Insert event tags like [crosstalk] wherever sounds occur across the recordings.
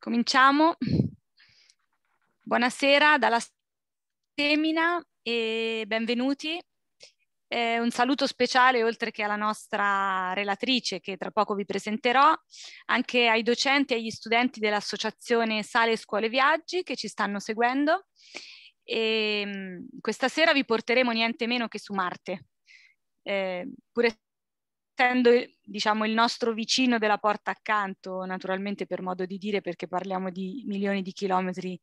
Cominciamo. Buonasera dalla Semina e benvenuti. Eh, un saluto speciale oltre che alla nostra relatrice che tra poco vi presenterò, anche ai docenti e agli studenti dell'associazione Sale Scuole Viaggi che ci stanno seguendo. E, ehm, questa sera vi porteremo niente meno che su Marte. Eh, pur essendo diciamo, il nostro vicino della porta accanto, naturalmente per modo di dire, perché parliamo di milioni di chilometri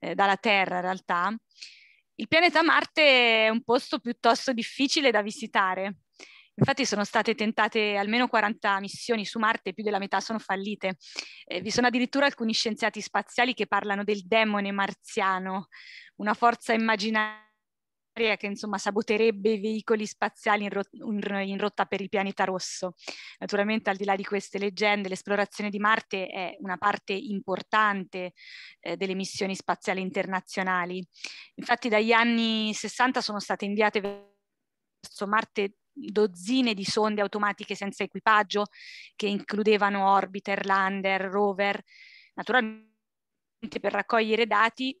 eh, dalla Terra in realtà, il pianeta Marte è un posto piuttosto difficile da visitare. Infatti sono state tentate almeno 40 missioni su Marte e più della metà sono fallite. Eh, vi sono addirittura alcuni scienziati spaziali che parlano del demone marziano, una forza immaginaria che insomma saboterebbe i veicoli spaziali in, rot- in, rotta per il pianeta rosso. Naturalmente al di là di queste leggende l'esplorazione di Marte è una parte importante eh, delle missioni spaziali internazionali. Infatti dagli anni 60 sono state inviate verso Marte dozzine di sonde automatiche senza equipaggio che includevano orbiter, lander, rover, naturalmente per raccogliere dati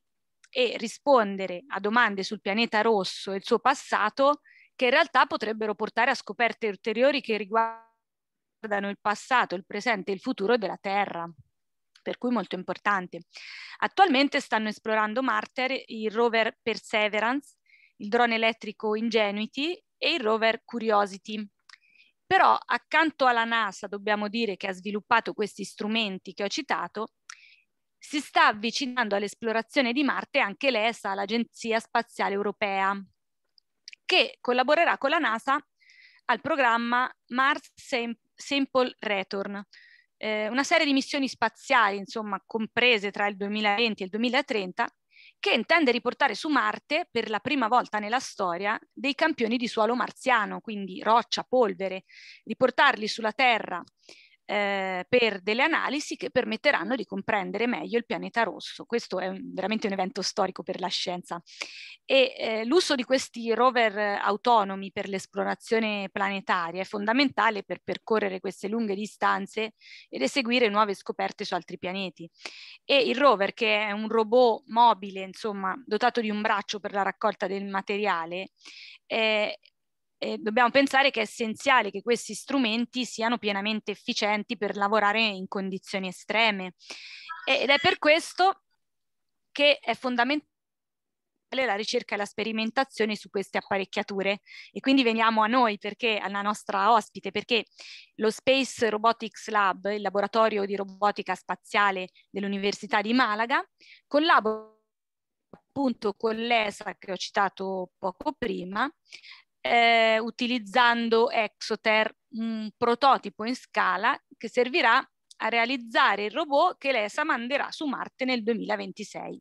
e rispondere a domande sul pianeta rosso e il suo passato che in realtà potrebbero portare a scoperte ulteriori che riguardano il passato, il presente e il futuro della Terra per cui molto importante. Attualmente stanno esplorando Marte il rover Perseverance, il drone elettrico Ingenuity e il rover Curiosity. Però accanto alla NASA dobbiamo dire che ha sviluppato questi strumenti che ho citato, si sta avvicinando all'esplorazione di Marte anche l'ESA, l'Agenzia Spaziale Europea, che collaborerà con la NASA al programma Mars Sample Return, eh, una serie di missioni spaziali, insomma, comprese tra il 2020 e il 2030, che intende riportare su Marte, per la prima volta nella storia, dei campioni di suolo marziano, quindi roccia, polvere, riportarli sulla Terra eh, per delle analisi che permetteranno di comprendere meglio il pianeta rosso. Questo è un, veramente un evento storico per la scienza. E eh, l'uso di questi rover autonomi per l'esplorazione planetaria è fondamentale per percorrere queste lunghe distanze ed eseguire nuove scoperte su altri pianeti. E il rover, che è un robot mobile, insomma, dotato di un braccio per la raccolta del materiale, eh, eh, dobbiamo pensare che è essenziale che questi strumenti siano pienamente efficienti per lavorare in condizioni estreme ed è per questo che è fondamentale la ricerca e la sperimentazione su queste apparecchiature e quindi veniamo a noi perché alla nostra ospite perché lo Space Robotics Lab il laboratorio di robotica spaziale dell'Università di Malaga collabora appunto con l'ESA che ho citato poco prima eh, utilizzando Exoter, un prototipo in scala che servirà a realizzare il robot che l'ESA manderà su Marte nel 2026.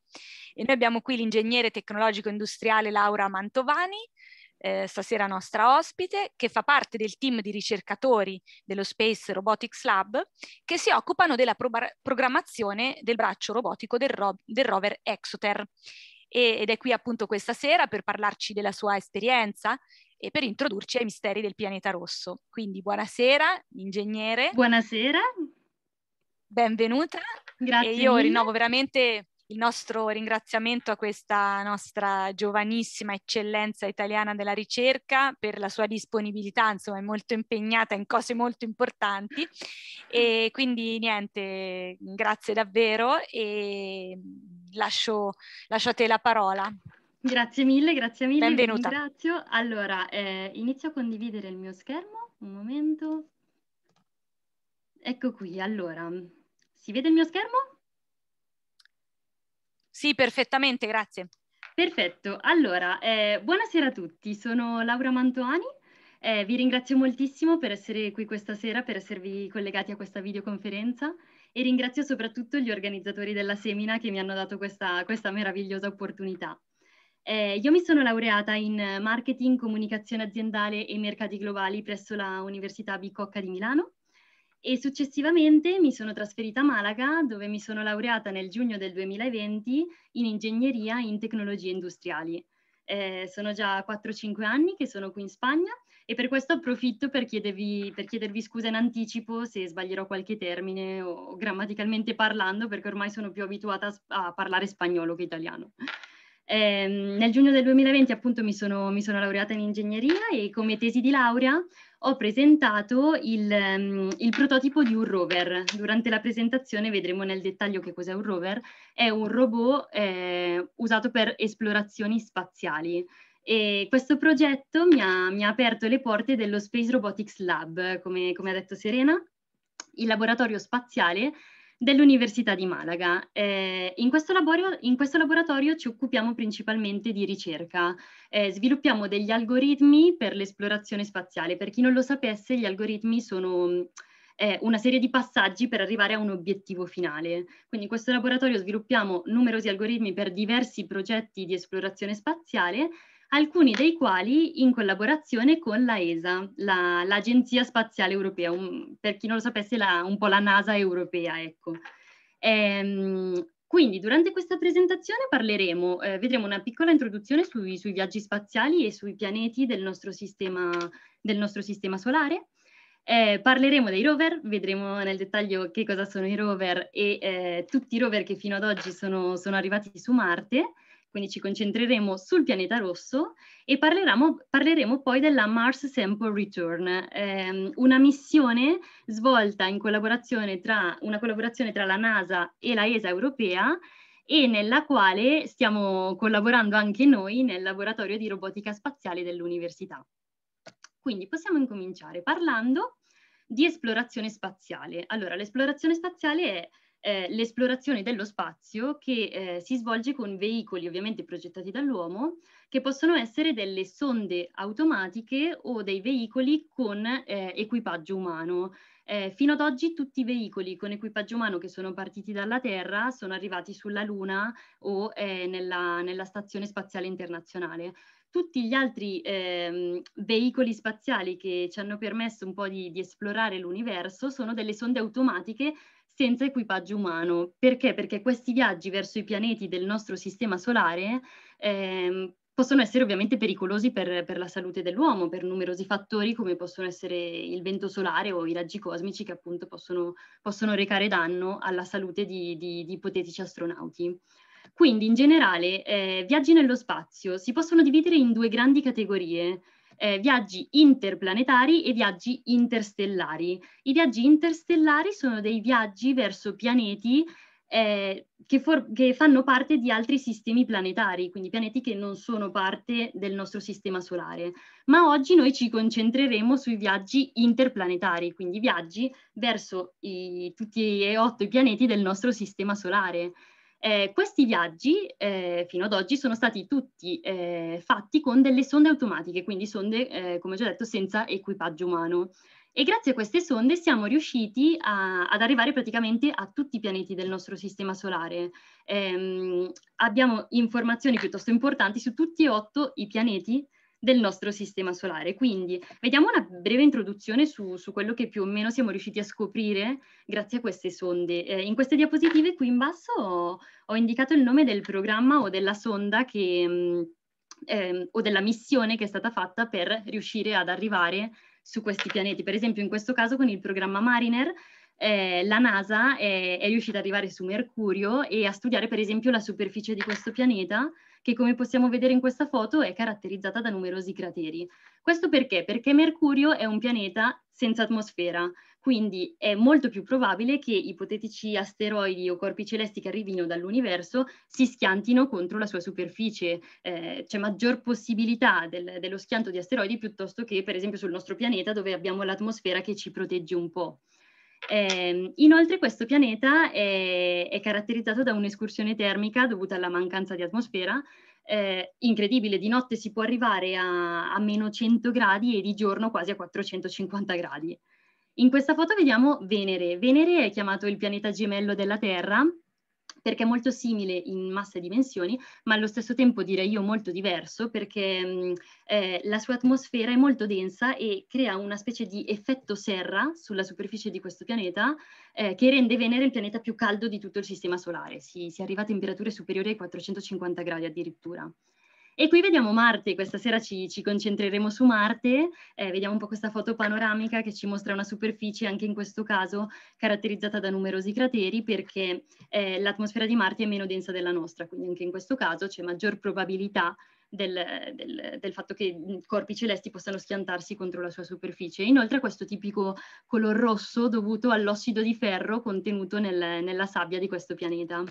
E noi abbiamo qui l'ingegnere tecnologico industriale Laura Mantovani, eh, stasera nostra ospite, che fa parte del team di ricercatori dello Space Robotics Lab, che si occupano della pro programmazione del braccio robotico del, ro del rover Exoter. E ed è qui appunto questa sera per parlarci della sua esperienza e per introdurci ai misteri del pianeta rosso. Quindi buonasera, ingegnere. Buonasera. Benvenuta. Grazie. E io mille. rinnovo veramente il nostro ringraziamento a questa nostra giovanissima eccellenza italiana della ricerca per la sua disponibilità, insomma è molto impegnata in cose molto importanti e quindi niente, grazie davvero e lascio, lascio a te la parola. Grazie mille, grazie mille. Benvenuta. Ringrazio. Allora, eh, inizio a condividere il mio schermo. Un momento. Ecco qui, allora. Si vede il mio schermo? Sì, perfettamente, grazie. Perfetto, allora, eh, buonasera a tutti, sono Laura Mantoani, eh, vi ringrazio moltissimo per essere qui questa sera, per esservi collegati a questa videoconferenza e ringrazio soprattutto gli organizzatori della semina che mi hanno dato questa, questa meravigliosa opportunità. Eh, io mi sono laureata in marketing, comunicazione aziendale e mercati globali presso la Università Bicocca di Milano e successivamente mi sono trasferita a Malaga dove mi sono laureata nel giugno del 2020 in ingegneria in tecnologie industriali. Eh, sono già 4-5 anni che sono qui in Spagna e per questo approfitto per, chiedervi, per chiedervi scusa in anticipo se sbaglierò qualche termine o grammaticalmente parlando perché ormai sono più abituata a, a parlare spagnolo che italiano. Eh, nel giugno del 2020 appunto mi sono, mi sono, laureata in ingegneria e come tesi di laurea ho presentato il, um, il, prototipo di un rover. Durante la presentazione vedremo nel dettaglio che cos'è un rover. È un robot eh, usato per esplorazioni spaziali. E questo progetto mi ha, mi ha, aperto le porte dello Space Robotics Lab, come, come ha detto Serena, il laboratorio spaziale dell'Università di Malaga. Eh, in, questo in, questo laboratorio ci occupiamo principalmente di ricerca. Eh, sviluppiamo degli algoritmi per l'esplorazione spaziale. Per chi non lo sapesse, gli algoritmi sono mm, eh, una serie di passaggi per arrivare a un obiettivo finale. Quindi in questo laboratorio sviluppiamo numerosi algoritmi per diversi progetti di esplorazione spaziale alcuni dei quali in collaborazione con la ESA, la, l'Agenzia Spaziale Europea, un, per chi non lo sapesse la, un po' la NASA europea. Ecco. Ehm, quindi durante questa presentazione parleremo, eh, vedremo una piccola introduzione sui, sui, viaggi spaziali e sui pianeti del nostro sistema, del nostro sistema solare, eh, parleremo dei rover, vedremo nel dettaglio che cosa sono i rover e eh, tutti i rover che fino ad oggi sono, sono arrivati su Marte, quindi ci concentreremo sul pianeta rosso e parleremo poi della Mars Sample Return, ehm, una missione svolta in collaborazione tra, una collaborazione tra la NASA e la ESA europea e nella quale stiamo collaborando anche noi nel laboratorio di robotica spaziale dell'università. Quindi possiamo incominciare parlando di esplorazione spaziale. Allora, l'esplorazione spaziale è eh, l'esplorazione dello spazio che eh, si svolge con veicoli ovviamente progettati dall'uomo, che possono essere delle sonde automatiche o dei veicoli con eh, equipaggio umano. Eh, fino ad oggi tutti i veicoli con equipaggio umano che sono partiti dalla Terra sono arrivati sulla Luna o eh, nella, nella Stazione Spaziale Internazionale tutti gli altri ehm, veicoli spaziali che ci hanno permesso un po' di, di esplorare l'universo sono delle sonde automatiche senza equipaggio umano. Perché? Perché questi viaggi verso i pianeti del nostro sistema solare ehm, possono essere ovviamente pericolosi per, per, la salute dell'uomo, per numerosi fattori come possono essere il vento solare o i raggi cosmici che appunto possono, possono recare danno alla salute di, di, di, ipotetici astronauti. Quindi in generale eh, viaggi nello spazio si possono dividere in due grandi categorie, eh, viaggi interplanetari e viaggi interstellari. I viaggi interstellari sono dei viaggi verso pianeti eh, che, for- che, fanno parte di altri sistemi planetari, quindi pianeti che non sono parte del nostro sistema solare. Ma oggi noi ci concentreremo sui viaggi interplanetari, quindi viaggi verso i- tutti e otto i pianeti del nostro sistema solare. Eh, questi viaggi eh, fino ad oggi sono stati tutti eh, fatti con delle sonde automatiche, quindi sonde, eh, come già detto, senza equipaggio umano. E grazie a queste sonde siamo riusciti a, ad arrivare praticamente a tutti i pianeti del nostro sistema solare. Ehm, abbiamo informazioni piuttosto importanti su tutti e otto i pianeti del nostro sistema solare. Quindi vediamo una breve introduzione su, su quello che più o meno siamo riusciti a scoprire grazie a queste sonde. Eh, in queste diapositive qui in basso ho, ho, indicato il nome del programma o della sonda che, eh, o della missione che è stata fatta per riuscire ad arrivare su questi pianeti. Per esempio in questo caso con il programma Mariner eh, la NASA è, è riuscita ad arrivare su Mercurio e a studiare per esempio la superficie di questo pianeta che come possiamo vedere in questa foto è caratterizzata da numerosi crateri. Questo perché? Perché Mercurio è un pianeta senza atmosfera, quindi è molto più probabile che ipotetici asteroidi o corpi celesti che arrivino dall'universo si schiantino contro la sua superficie. Eh, c'è maggior possibilità del, dello schianto di asteroidi piuttosto che, per esempio, sul nostro pianeta dove abbiamo l'atmosfera che ci protegge un po'. Eh, inoltre questo pianeta è, è, caratterizzato da un'escursione termica dovuta alla mancanza di atmosfera, eh, incredibile, di notte si può arrivare a, a, meno 100 gradi e di giorno quasi a 450 gradi. In questa foto vediamo Venere. Venere è chiamato il pianeta gemello della Terra perché è molto simile in massa e dimensioni, ma allo stesso tempo direi io molto diverso perché mm, eh, la sua atmosfera è molto densa e crea una specie di effetto serra sulla superficie di questo pianeta eh, che rende Venere il pianeta più caldo di tutto il sistema solare, si, si arriva a temperature superiori ai 450 gradi addirittura. E qui vediamo Marte, questa sera ci, ci concentreremo su Marte, eh, vediamo un po' questa foto panoramica che ci mostra una superficie anche in questo caso caratterizzata da numerosi crateri perché eh, l'atmosfera di Marte è meno densa della nostra, quindi anche in questo caso c'è maggior probabilità del, del, del, fatto che mm, corpi celesti possano schiantarsi contro la sua superficie. Inoltre questo tipico color rosso dovuto all'ossido di ferro contenuto nel, nella sabbia di questo pianeta.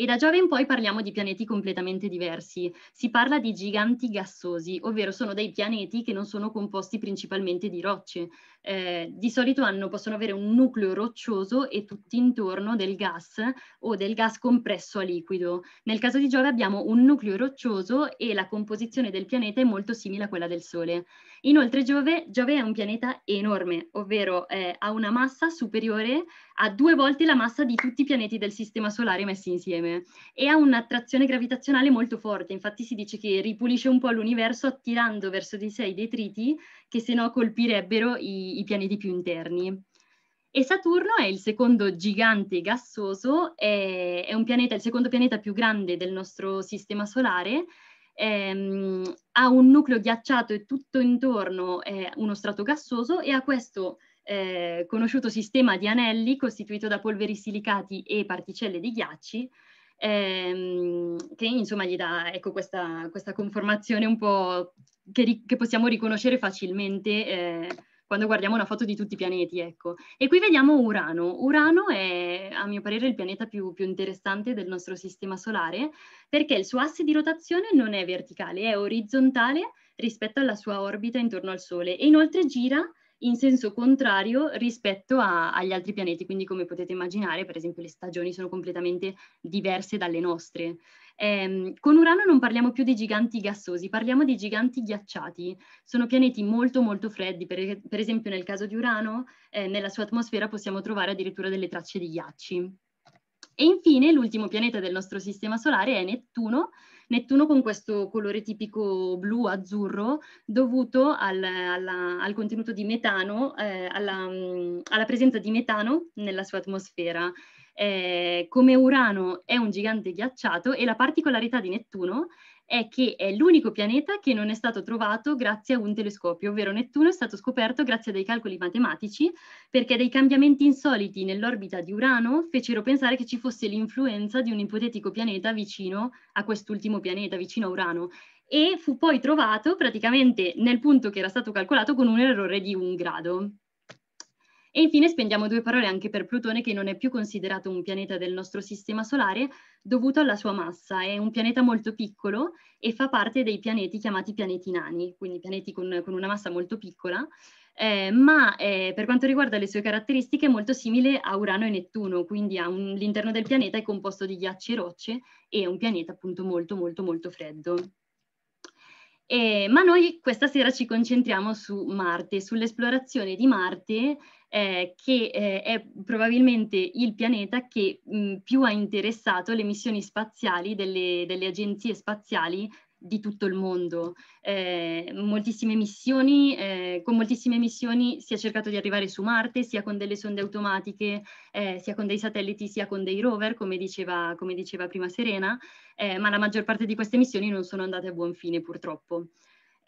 E da Giove in poi parliamo di pianeti completamente diversi. Si parla di giganti gassosi, ovvero sono dei pianeti che non sono composti principalmente di rocce, eh, di solito hanno, possono avere un nucleo roccioso e tutto intorno del gas o del gas compresso a liquido. Nel caso di Giove abbiamo un nucleo roccioso e la composizione del pianeta è molto simile a quella del Sole. Inoltre Giove, Giove è un pianeta enorme, ovvero eh, ha una massa superiore a due volte la massa di tutti i pianeti del Sistema Solare messi insieme e ha un'attrazione gravitazionale molto forte, infatti si dice che ripulisce un po' l'universo attirando verso di sé i detriti che se no colpirebbero i, i pianeti più interni. E Saturno è il secondo gigante gassoso, è, è pianeta, il secondo pianeta più grande del nostro sistema solare, ehm, ha un nucleo ghiacciato e tutto intorno è uno strato gassoso e ha questo eh, conosciuto sistema di anelli costituito da polveri silicati e particelle di ghiacci ehm, che insomma gli dà ecco, questa, questa, conformazione un po' che, ri- che possiamo riconoscere facilmente eh, quando guardiamo una foto di tutti i pianeti. Ecco. E qui vediamo Urano. Urano è a mio parere il pianeta più, più interessante del nostro sistema solare perché il suo asse di rotazione non è verticale, è orizzontale rispetto alla sua orbita intorno al Sole e inoltre gira in senso contrario rispetto a, agli altri pianeti, quindi come potete immaginare per esempio le stagioni sono completamente diverse dalle nostre. Eh, con Urano non parliamo più di giganti gassosi, parliamo di giganti ghiacciati. Sono pianeti molto molto freddi, per, per esempio nel caso di Urano eh, nella sua atmosfera possiamo trovare addirittura delle tracce di ghiacci. E infine l'ultimo pianeta del nostro sistema solare è Nettuno, Nettuno con questo colore tipico blu-azzurro dovuto al, alla, al, contenuto di metano, eh, alla, mm, alla presenza di metano nella sua atmosfera. Eh, come Urano è un gigante ghiacciato e la particolarità di Nettuno è che è l'unico pianeta che non è stato trovato grazie a un telescopio, ovvero Nettuno è stato scoperto grazie a dei calcoli matematici perché dei cambiamenti insoliti nell'orbita di Urano fecero pensare che ci fosse l'influenza di un ipotetico pianeta vicino a quest'ultimo pianeta, vicino a Urano e fu poi trovato praticamente nel punto che era stato calcolato con un errore di un grado. E infine spendiamo due parole anche per Plutone che non è più considerato un pianeta del nostro sistema solare dovuto alla sua massa, è un pianeta molto piccolo e fa parte dei pianeti chiamati pianeti nani, quindi pianeti con, con una massa molto piccola, eh, ma eh, per quanto riguarda le sue caratteristiche è molto simile a Urano e Nettuno, quindi un, l'interno del pianeta è composto di ghiacci e rocce e è un pianeta appunto molto molto molto freddo. Eh, ma noi questa sera ci concentriamo su Marte, sull'esplorazione di Marte, eh, che eh, è probabilmente il pianeta che mh, mm, più ha interessato le missioni spaziali delle, delle agenzie spaziali di tutto il mondo. Eh, moltissime missioni, eh, con moltissime missioni si è cercato di arrivare su Marte, sia con delle sonde automatiche, eh, sia con dei satelliti, sia con dei rover, come diceva, come diceva prima Serena, eh, ma la maggior parte di queste missioni non sono andate a buon fine purtroppo.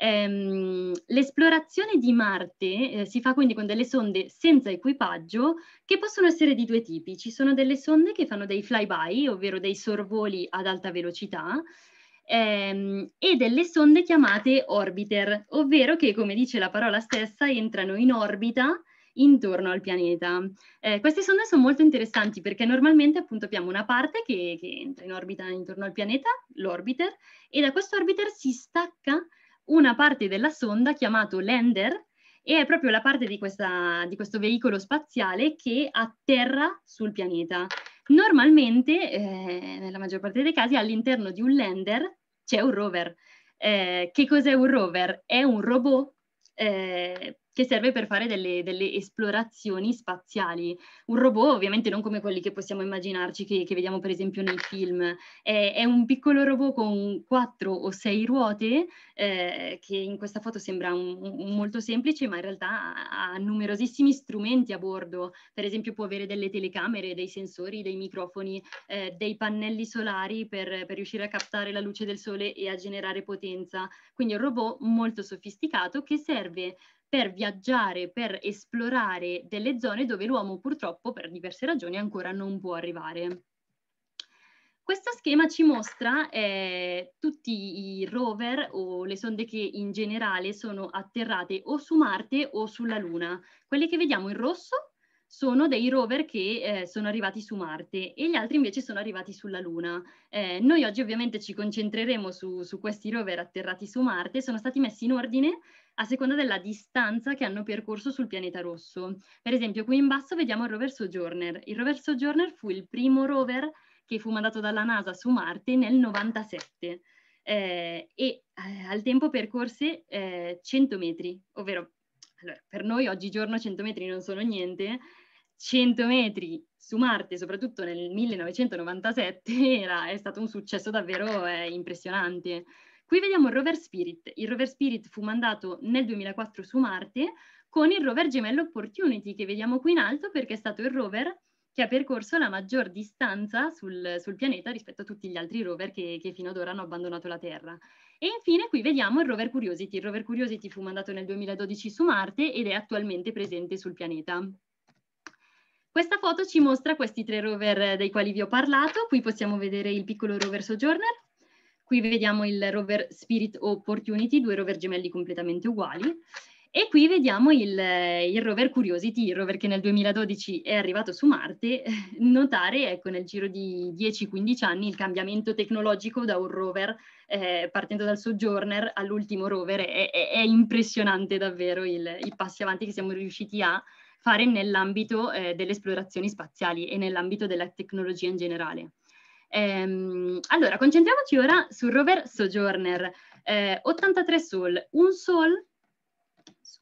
Ehm, l'esplorazione di Marte eh, si fa quindi con delle sonde senza equipaggio che possono essere di due tipi. Ci sono delle sonde che fanno dei flyby, ovvero dei sorvoli ad alta velocità, ehm, e delle sonde chiamate orbiter, ovvero che, come dice la parola stessa, entrano in orbita intorno al pianeta. Eh, queste sonde sono molto interessanti perché normalmente appunto abbiamo una parte che, che entra in orbita intorno al pianeta, l'orbiter, e da questo orbiter si stacca una parte della sonda chiamato lander, e è proprio la parte di, questa, di, questo veicolo spaziale che atterra sul pianeta. Normalmente, eh, nella maggior parte dei casi, all'interno di un lander c'è un rover. Eh, che cos'è un rover? È un robot eh, che serve per fare delle, delle, esplorazioni spaziali. Un robot ovviamente non come quelli che possiamo immaginarci, che, che vediamo per esempio nei film, è, è, un piccolo robot con quattro o sei ruote, eh, che in questa foto sembra un, un molto semplice, ma in realtà ha, ha numerosissimi strumenti a bordo, per esempio può avere delle telecamere, dei sensori, dei microfoni, eh, dei pannelli solari per, per riuscire a captare la luce del sole e a generare potenza. Quindi è un robot molto sofisticato che serve per viaggiare, per esplorare delle zone dove l'uomo purtroppo per diverse ragioni ancora non può arrivare. Questo schema ci mostra eh, tutti i rover o le sonde che in generale sono atterrate o su Marte o sulla Luna. Quelle che vediamo in rosso sono dei rover che eh, sono arrivati su Marte e gli altri invece sono arrivati sulla Luna. Eh, noi oggi ovviamente ci concentreremo su, su, questi rover atterrati su Marte, sono stati messi in ordine a seconda della distanza che hanno percorso sul pianeta rosso. Per esempio qui in basso vediamo il rover Sojourner. Il rover Sojourner fu il primo rover che fu mandato dalla NASA su Marte nel 97 eh, e eh, al tempo percorse 100 eh, metri, ovvero allora, per noi oggigiorno 100 metri non sono niente, 100 metri su Marte, soprattutto nel 1997, [laughs] era, è stato un successo davvero eh, impressionante. Qui vediamo il rover Spirit. Il rover Spirit fu mandato nel 2004 su Marte con il rover gemello Opportunity che vediamo qui in alto perché è stato il rover che ha percorso la maggior distanza sul, sul pianeta rispetto a tutti gli altri rover che, che fino ad ora hanno abbandonato la Terra. E infine qui vediamo il rover Curiosity. Il rover Curiosity fu mandato nel 2012 su Marte ed è attualmente presente sul pianeta. Questa foto ci mostra questi tre rover eh, dei quali vi ho parlato. Qui possiamo vedere il piccolo rover Sojourner. Qui vediamo il rover Spirit Opportunity, due rover gemelli completamente uguali. E qui vediamo il, il, rover Curiosity, il rover che nel 2012 è arrivato su Marte, [laughs] notare ecco, nel giro di 10-15 anni il cambiamento tecnologico da un rover eh, partendo dal Sojourner all'ultimo rover, è, è, è impressionante davvero il, i passi avanti che siamo riusciti a fare nell'ambito eh, delle esplorazioni spaziali e nell'ambito della tecnologia in generale. Ehm, allora, concentriamoci ora sul rover Sojourner, eh, 83 Sol, un Sol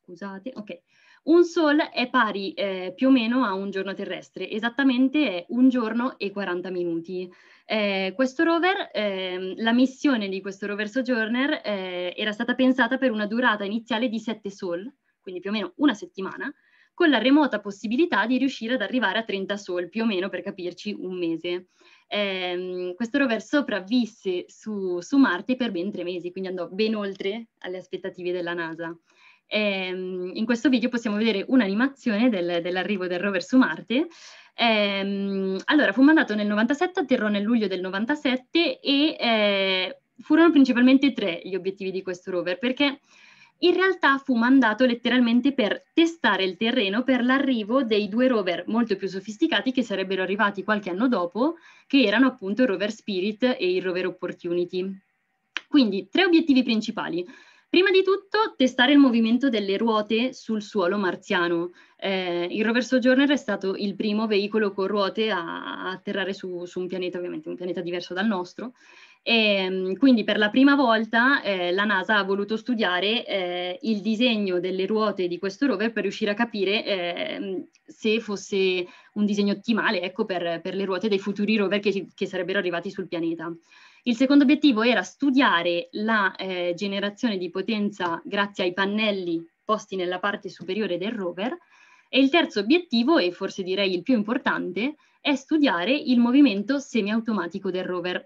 scusate, ok. Un sol è pari eh, più o meno a un giorno terrestre, esattamente è un giorno e 40 minuti. Eh, questo rover, eh, la missione di questo rover Sojourner eh, era stata pensata per una durata iniziale di 7 sol, quindi più o meno una settimana, con la remota possibilità di riuscire ad arrivare a 30 sol, più o meno per capirci un mese. Eh, questo rover sopravvisse su, su, Marte per ben tre mesi, quindi andò ben oltre alle aspettative della NASA. E, ehm, in questo video possiamo vedere un'animazione del, dell'arrivo del rover su Marte. E, ehm, allora, fu mandato nel 97, atterrò nel luglio del 97 e eh, furono principalmente tre gli obiettivi di questo rover, perché in realtà fu mandato letteralmente per testare il terreno per l'arrivo dei due rover molto più sofisticati che sarebbero arrivati qualche anno dopo, che erano appunto il rover Spirit e il rover Opportunity. Quindi tre obiettivi principali. Prima di tutto, testare il movimento delle ruote sul suolo marziano. Eh, il rover Sojourner è stato il primo veicolo con ruote a, a atterrare su, su, un pianeta, ovviamente un pianeta diverso dal nostro. E, ehm, quindi per la prima volta eh, la NASA ha voluto studiare eh, il disegno delle ruote di questo rover per riuscire a capire ehm, se fosse un disegno ottimale ecco, per, per, le ruote dei futuri rover che, che sarebbero arrivati sul pianeta. Il secondo obiettivo era studiare la eh, generazione di potenza grazie ai pannelli posti nella parte superiore del rover e il terzo obiettivo, e forse direi il più importante, è studiare il movimento semiautomatico del rover.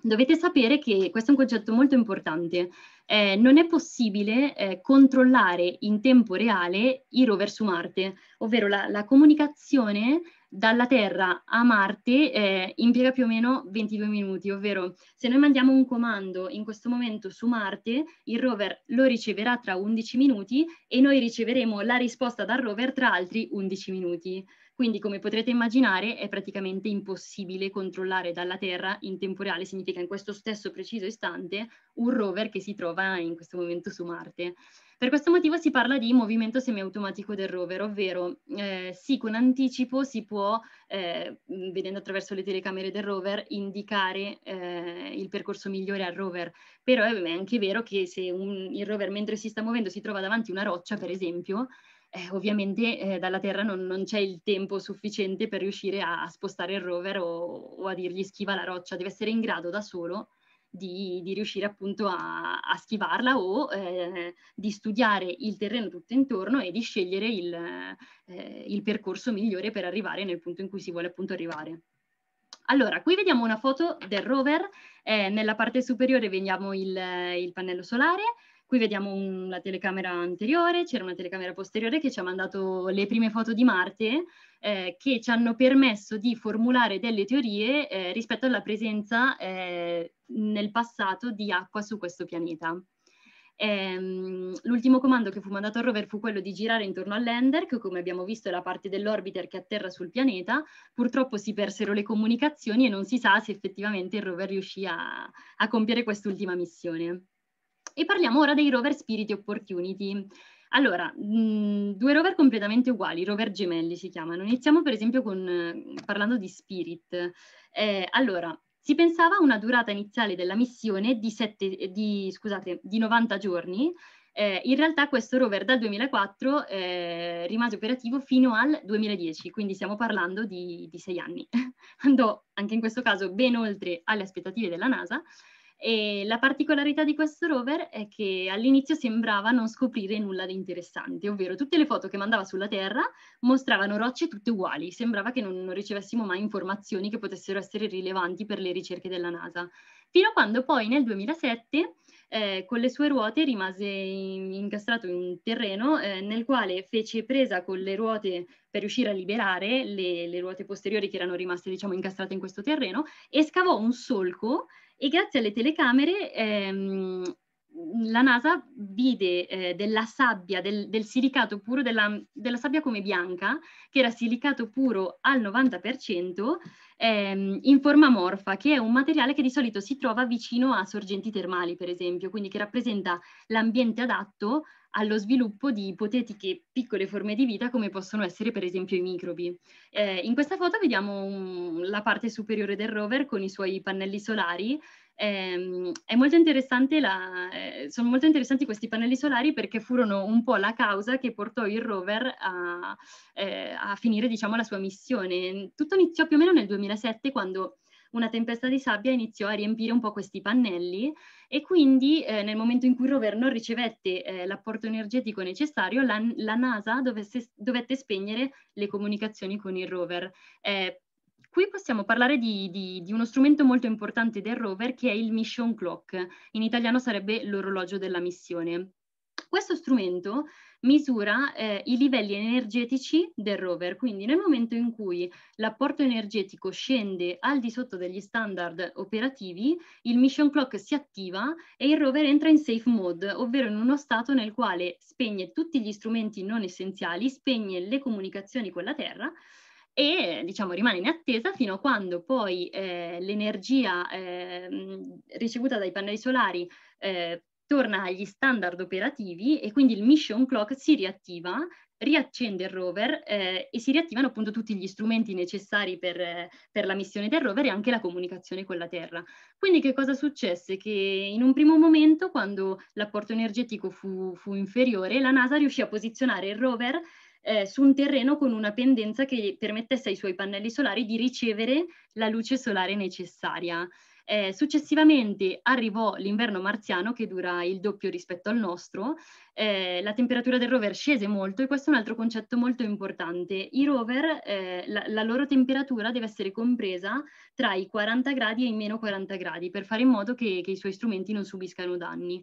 Dovete sapere che questo è un concetto molto importante. Eh, non è possibile eh, controllare in tempo reale i rover su Marte, ovvero la, la comunicazione dalla Terra a Marte eh, impiega più o meno 22 minuti, ovvero se noi mandiamo un comando in questo momento su Marte, il rover lo riceverà tra 11 minuti e noi riceveremo la risposta dal rover tra altri 11 minuti. Quindi come potrete immaginare è praticamente impossibile controllare dalla Terra in tempo reale, significa in questo stesso preciso istante, un rover che si trova in questo momento su Marte. Per questo motivo si parla di movimento semiautomatico del rover, ovvero eh, sì, con anticipo si può, eh, vedendo attraverso le telecamere del rover, indicare eh, il percorso migliore al rover. Però è anche vero che se un, il rover mentre si sta muovendo si trova davanti a una roccia, per esempio, eh, ovviamente eh, dalla Terra non, non, c'è il tempo sufficiente per riuscire a, a spostare il rover o, o, a dirgli schiva la roccia, deve essere in grado da solo di, di riuscire appunto a, a schivarla o eh, di studiare il terreno tutto intorno e di scegliere il, eh, il percorso migliore per arrivare nel punto in cui si vuole appunto arrivare. Allora, qui vediamo una foto del rover, eh, nella parte superiore vediamo il, il pannello solare, Qui vediamo un, la telecamera anteriore, c'era una telecamera posteriore che ci ha mandato le prime foto di Marte eh, che ci hanno permesso di formulare delle teorie eh, rispetto alla presenza eh, nel passato di acqua su questo pianeta. Ehm, l'ultimo comando che fu mandato al rover fu quello di girare intorno all'Ender, che come abbiamo visto è la parte dell'orbiter che atterra sul pianeta. Purtroppo si persero le comunicazioni e non si sa se effettivamente il rover riuscì a, a compiere quest'ultima missione. E parliamo ora dei rover Spirit Opportunity. Allora, mh, mm, due rover completamente uguali, rover gemelli si chiamano. Iniziamo per esempio con, eh, parlando di Spirit. Eh, allora, si pensava a una durata iniziale della missione di, sette, di, scusate, di 90 giorni. Eh, in realtà questo rover dal 2004 eh, rimase operativo fino al 2010, quindi stiamo parlando di, di sei anni. [laughs] Andò anche in questo caso ben oltre alle aspettative della NASA e la particolarità di questo rover è che all'inizio sembrava non scoprire nulla di interessante, ovvero tutte le foto che mandava sulla Terra mostravano rocce tutte uguali, sembrava che non, non ricevessimo mai informazioni che potessero essere rilevanti per le ricerche della NASA. Fino a quando poi nel 2007 eh, con le sue ruote rimase in, incastrato in un terreno eh, nel quale fece presa con le ruote per riuscire a liberare le, le ruote posteriori che erano rimaste diciamo incastrate in questo terreno e scavò un solco e grazie alle telecamere ehm, la NASA vide eh, della sabbia, del, del silicato puro, della, della, sabbia come bianca, che era silicato puro al 90%, ehm, in forma morfa, che è un materiale che di solito si trova vicino a sorgenti termali, per esempio, quindi che rappresenta l'ambiente adatto allo sviluppo di ipotetiche piccole forme di vita come possono essere per esempio i microbi. Eh, in questa foto vediamo um, la parte superiore del rover con i suoi pannelli solari eh, è molto interessante la, eh, sono molto interessanti questi pannelli solari perché furono un po' la causa che portò il rover a, eh, a finire diciamo, la sua missione. Tutto iniziò più o meno nel 2007 quando una tempesta di sabbia iniziò a riempire un po' questi pannelli e quindi eh, nel momento in cui il rover non ricevette eh, l'apporto energetico necessario, la, la NASA dovesse, dovette spegnere le comunicazioni con il rover. Eh, Qui possiamo parlare di, di, di, uno strumento molto importante del rover che è il mission clock, in italiano sarebbe l'orologio della missione. Questo strumento misura eh, i livelli energetici del rover, quindi nel momento in cui l'apporto energetico scende al di sotto degli standard operativi, il mission clock si attiva e il rover entra in safe mode, ovvero in uno stato nel quale spegne tutti gli strumenti non essenziali, spegne le comunicazioni con la Terra e diciamo rimane in attesa fino a quando poi eh, l'energia eh, ricevuta dai pannelli solari eh, torna agli standard operativi e quindi il mission clock si riattiva, riaccende il rover eh, e si riattivano appunto tutti gli strumenti necessari per, eh, per, la missione del rover e anche la comunicazione con la Terra. Quindi che cosa successe? Che in un primo momento quando l'apporto energetico fu, fu inferiore la NASA riuscì a posizionare il rover eh, su un terreno con una pendenza che permettesse ai suoi pannelli solari di ricevere la luce solare necessaria. Eh, successivamente arrivò l'inverno marziano che dura il doppio rispetto al nostro, eh, la temperatura del rover scese molto e questo è un altro concetto molto importante. I rover, eh, la, la, loro temperatura deve essere compresa tra i 40 gradi e i meno 40 gradi per fare in modo che, che i suoi strumenti non subiscano danni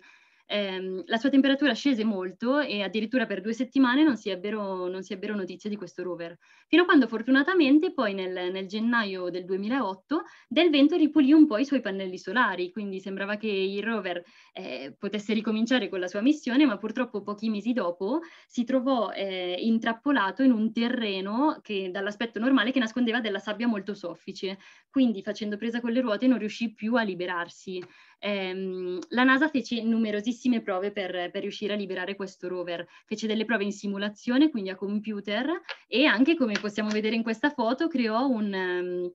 ehm, la sua temperatura scese molto e addirittura per due settimane non si ebbero, non si ebbero notizie di questo rover, fino a quando fortunatamente poi nel, nel gennaio del 2008 Del Vento ripulì un po' i suoi pannelli solari, quindi sembrava che il rover eh, potesse ricominciare con la sua missione, ma purtroppo pochi mesi dopo si trovò eh, intrappolato in un terreno che dall'aspetto normale che nascondeva della sabbia molto soffice, quindi facendo presa con le ruote non riuscì più a liberarsi ehm, la NASA fece numerosissime prove per, per, riuscire a liberare questo rover, fece delle prove in simulazione, quindi a computer, e anche come possiamo vedere in questa foto creò un... Um,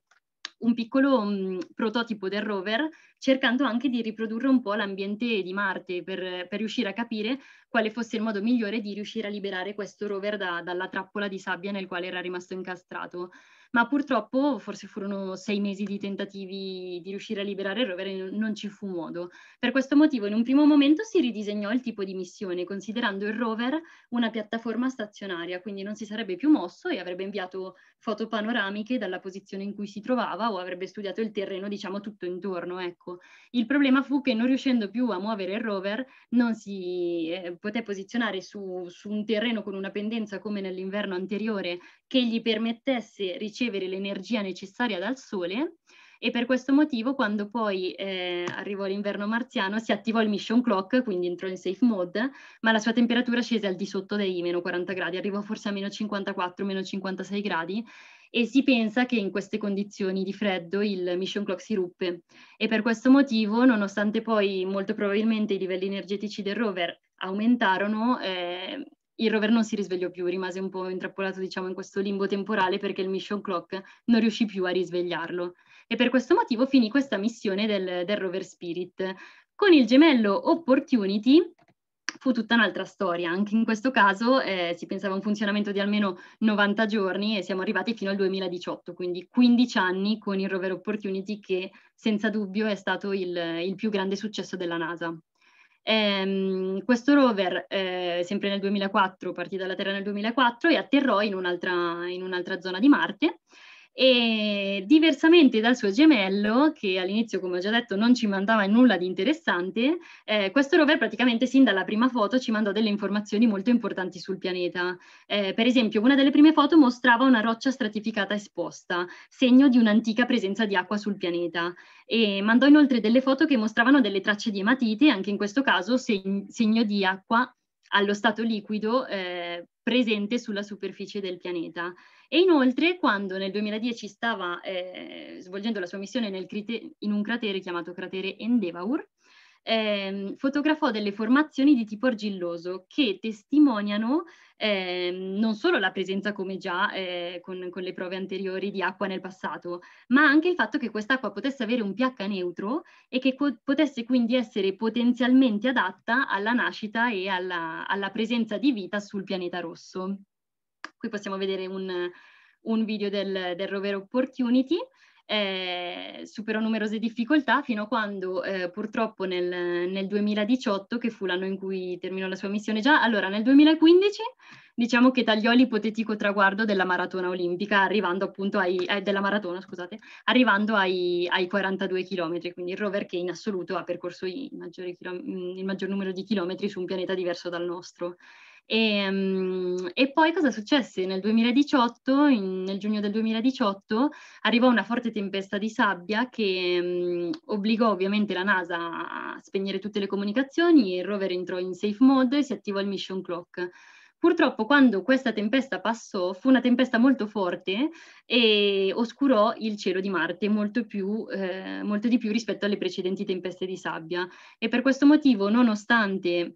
un piccolo um, prototipo del rover cercando anche di riprodurre un po' l'ambiente di Marte per, per riuscire a capire quale fosse il modo migliore di riuscire a liberare questo rover da, dalla trappola di sabbia nel quale era rimasto incastrato. Ma purtroppo, forse furono sei mesi di tentativi di riuscire a liberare il rover e non ci fu modo. Per questo motivo, in un primo momento si ridisegnò il tipo di missione, considerando il rover una piattaforma stazionaria, quindi non si sarebbe più mosso e avrebbe inviato foto panoramiche dalla posizione in cui si trovava o avrebbe studiato il terreno, diciamo, tutto intorno. Ecco. Il problema fu che non riuscendo più a muovere il rover non si eh, poté posizionare su, su un terreno con una pendenza come nell'inverno anteriore che gli permettesse ricevere l'energia necessaria dal sole e per questo motivo quando poi eh, arrivò l'inverno marziano si attivò il mission clock, quindi entrò in safe mode, ma la sua temperatura scese al di sotto dei meno 40 gradi, arrivò forse a meno 54, meno 56 gradi e si pensa che in queste condizioni di freddo il mission clock si ruppe e per questo motivo, nonostante poi molto probabilmente i livelli energetici del rover aumentarono, eh, il rover non si risvegliò più, rimase un po' intrappolato diciamo in questo limbo temporale perché il mission clock non riuscì più a risvegliarlo e per questo motivo finì questa missione del, del rover Spirit con il gemello Opportunity fu tutta un'altra storia. Anche in questo caso eh, si pensava a un funzionamento di almeno 90 giorni e siamo arrivati fino al 2018, quindi 15 anni con il rover Opportunity che senza dubbio è stato il, il più grande successo della NASA. Ehm, questo rover, eh, sempre nel 2004, partì dalla Terra nel 2004 e atterrò in un'altra, in un'altra zona di Marte e diversamente dal suo gemello, che all'inizio, come ho già detto, non ci mandava nulla di interessante, eh, questo rover praticamente sin dalla prima foto ci mandò delle informazioni molto importanti sul pianeta. Eh, per esempio, una delle prime foto mostrava una roccia stratificata esposta, segno di un'antica presenza di acqua sul pianeta, e mandò inoltre delle foto che mostravano delle tracce di ematite, anche in questo caso seg- segno di acqua allo stato liquido eh, presente sulla superficie del pianeta. E inoltre, quando nel 2010 stava eh, svolgendo la sua missione in un cratere chiamato cratere Endeavour, eh, fotografò delle formazioni di tipo argilloso che testimoniano eh, non solo la presenza, come già eh, con, con, le prove anteriori, di acqua nel passato, ma anche il fatto che quest'acqua potesse avere un pH neutro e che co- potesse quindi essere potenzialmente adatta alla nascita e alla, alla presenza di vita sul pianeta rosso. Qui possiamo vedere un, un video del, del, rover Opportunity. Eh, superò numerose difficoltà fino a quando eh, purtroppo nel, nel, 2018, che fu l'anno in cui terminò la sua missione già, allora nel 2015 diciamo che tagliò l'ipotetico traguardo della maratona olimpica, arrivando appunto ai, eh, della maratona, scusate, arrivando ai, ai 42 km, quindi il rover che in assoluto ha percorso mm, il maggior numero di chilometri su un pianeta diverso dal nostro. E, ehm, e poi cosa successe? Nel 2018, in, nel giugno del 2018, arrivò una forte tempesta di sabbia che um, obbligò ovviamente la NASA a spegnere tutte le comunicazioni il rover entrò in safe mode e si attivò il mission clock. Purtroppo quando questa tempesta passò fu una tempesta molto forte e oscurò il cielo di Marte molto, più, eh, molto di più rispetto alle precedenti tempeste di sabbia e per questo motivo nonostante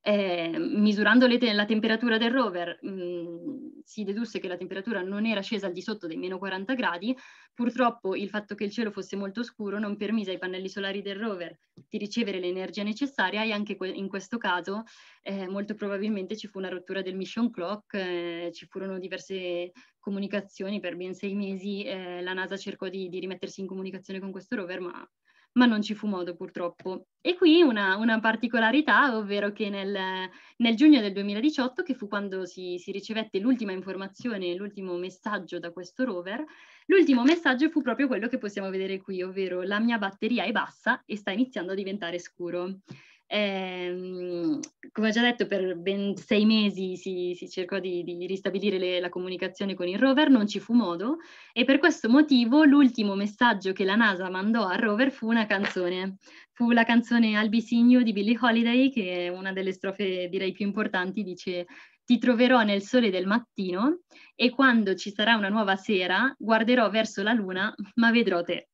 eh, misurando te- la temperatura del rover mh, mm, si dedusse che la temperatura non era scesa al di sotto dei meno 40 gradi, purtroppo il fatto che il cielo fosse molto scuro non permise ai pannelli solari del rover di ricevere l'energia necessaria e anche que- in questo caso eh, molto probabilmente ci fu una rottura del mission clock, eh, ci furono diverse comunicazioni, per ben sei mesi eh, la NASA cercò di, di rimettersi in comunicazione con questo rover ma ma non ci fu modo purtroppo. E qui una, una particolarità, ovvero che nel, nel, giugno del 2018, che fu quando si, si ricevette l'ultima informazione, l'ultimo messaggio da questo rover, l'ultimo messaggio fu proprio quello che possiamo vedere qui, ovvero la mia batteria è bassa e sta iniziando a diventare scuro. Eh, come ho già detto, per ben sei mesi si, si cercò di, di ristabilire le, la comunicazione con il rover, non ci fu modo e per questo motivo l'ultimo messaggio che la NASA mandò al rover fu una canzone. Fu la canzone Albisigno di Billie Holiday, che è una delle strofe direi più importanti, dice ti troverò nel sole del mattino e quando ci sarà una nuova sera guarderò verso la luna ma vedrò te.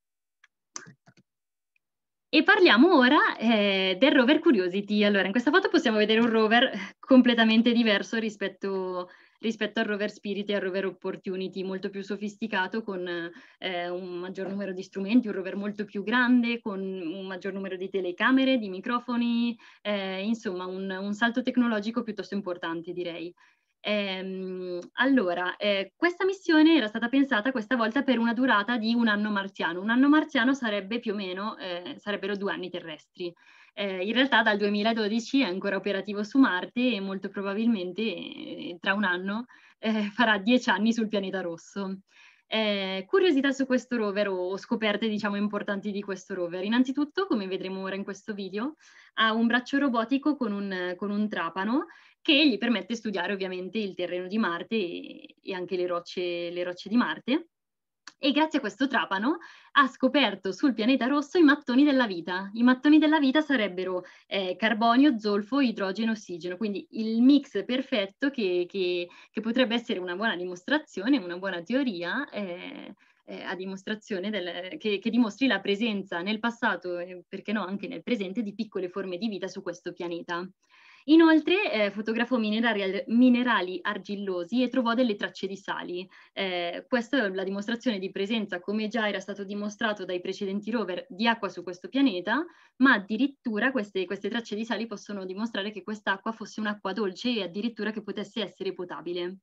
E parliamo ora eh, del rover Curiosity. Allora, in questa foto possiamo vedere un rover completamente diverso rispetto, rispetto al rover Spirit e al rover Opportunity, molto più sofisticato, con eh, un maggior numero di strumenti, un rover molto più grande, con un maggior numero di telecamere, di microfoni, eh, insomma un, un salto tecnologico piuttosto importante direi. Ehm, allora, eh, questa missione era stata pensata questa volta per una durata di un anno marziano. Un anno marziano sarebbe più o meno, eh, sarebbero due anni terrestri. Eh, in realtà dal 2012 è ancora operativo su Marte e molto probabilmente eh, tra un anno eh, farà dieci anni sul pianeta rosso. Eh, curiosità su questo rover o scoperte diciamo importanti di questo rover. Innanzitutto, come vedremo ora in questo video, ha un braccio robotico con un, con un trapano che gli permette di studiare ovviamente il terreno di Marte e, e anche le rocce, le rocce di Marte e grazie a questo trapano ha scoperto sul pianeta rosso i mattoni della vita. I mattoni della vita sarebbero eh, carbonio, zolfo, idrogeno, ossigeno, quindi il mix perfetto che, che, che potrebbe essere una buona dimostrazione, una buona teoria. Eh, eh, a dimostrazione del, che, che, dimostri la presenza nel passato e perché no anche nel presente di piccole forme di vita su questo pianeta. Inoltre eh, fotografò minerali, minerali, argillosi e trovò delle tracce di sali. Eh, questa è la dimostrazione di presenza, come già era stato dimostrato dai precedenti rover, di acqua su questo pianeta, ma addirittura queste, queste tracce di sali possono dimostrare che quest'acqua fosse un'acqua dolce e addirittura che potesse essere potabile.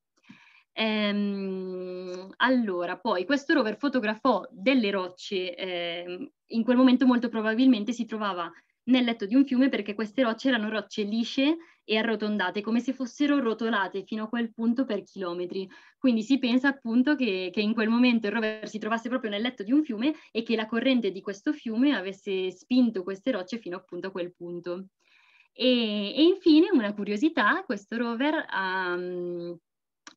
Ehm, allora, poi questo rover fotografò delle rocce, eh, in quel momento molto probabilmente si trovava nel letto di un fiume perché queste rocce erano rocce lisce e arrotondate, come se fossero rotolate fino a quel punto per chilometri. Quindi si pensa appunto che, che in quel momento il rover si trovasse proprio nel letto di un fiume e che la corrente di questo fiume avesse spinto queste rocce fino appunto a quel punto. E, e infine una curiosità, questo rover ha... Um,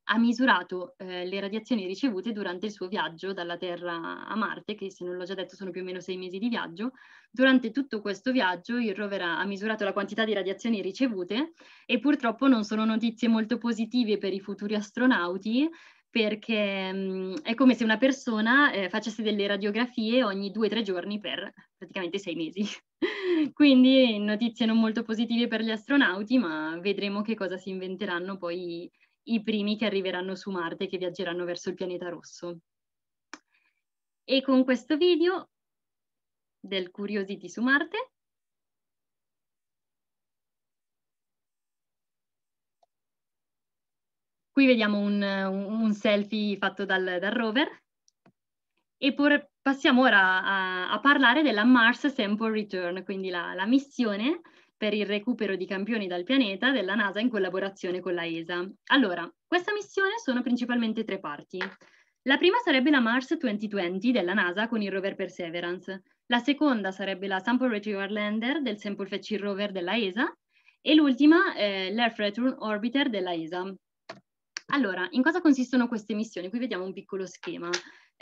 ha misurato eh, le radiazioni ricevute durante il suo viaggio dalla Terra a Marte, che se non l'ho già detto sono più o meno sei mesi di viaggio. Durante tutto questo viaggio il rover ha misurato la quantità di radiazioni ricevute e purtroppo non sono notizie molto positive per i futuri astronauti perché mh, mm, è come se una persona eh, facesse delle radiografie ogni due o tre giorni per praticamente sei mesi. [laughs] Quindi notizie non molto positive per gli astronauti, ma vedremo che cosa si inventeranno poi i primi che arriveranno su Marte, che viaggeranno verso il pianeta rosso. E con questo video del Curiosity su Marte Qui vediamo un, un selfie fatto dal, dal rover e por, passiamo ora a, a, parlare della Mars Sample Return, quindi la, la missione per il recupero di campioni dal pianeta della NASA in collaborazione con la ESA. Allora, questa missione sono principalmente tre parti. La prima sarebbe la Mars 2020 della NASA con il rover Perseverance, la seconda sarebbe la Sample Retriever Lander del Sample Fetch Rover della ESA e l'ultima eh, l'Earth Return Orbiter della ESA. Allora, in cosa consistono queste missioni? Qui vediamo un piccolo schema.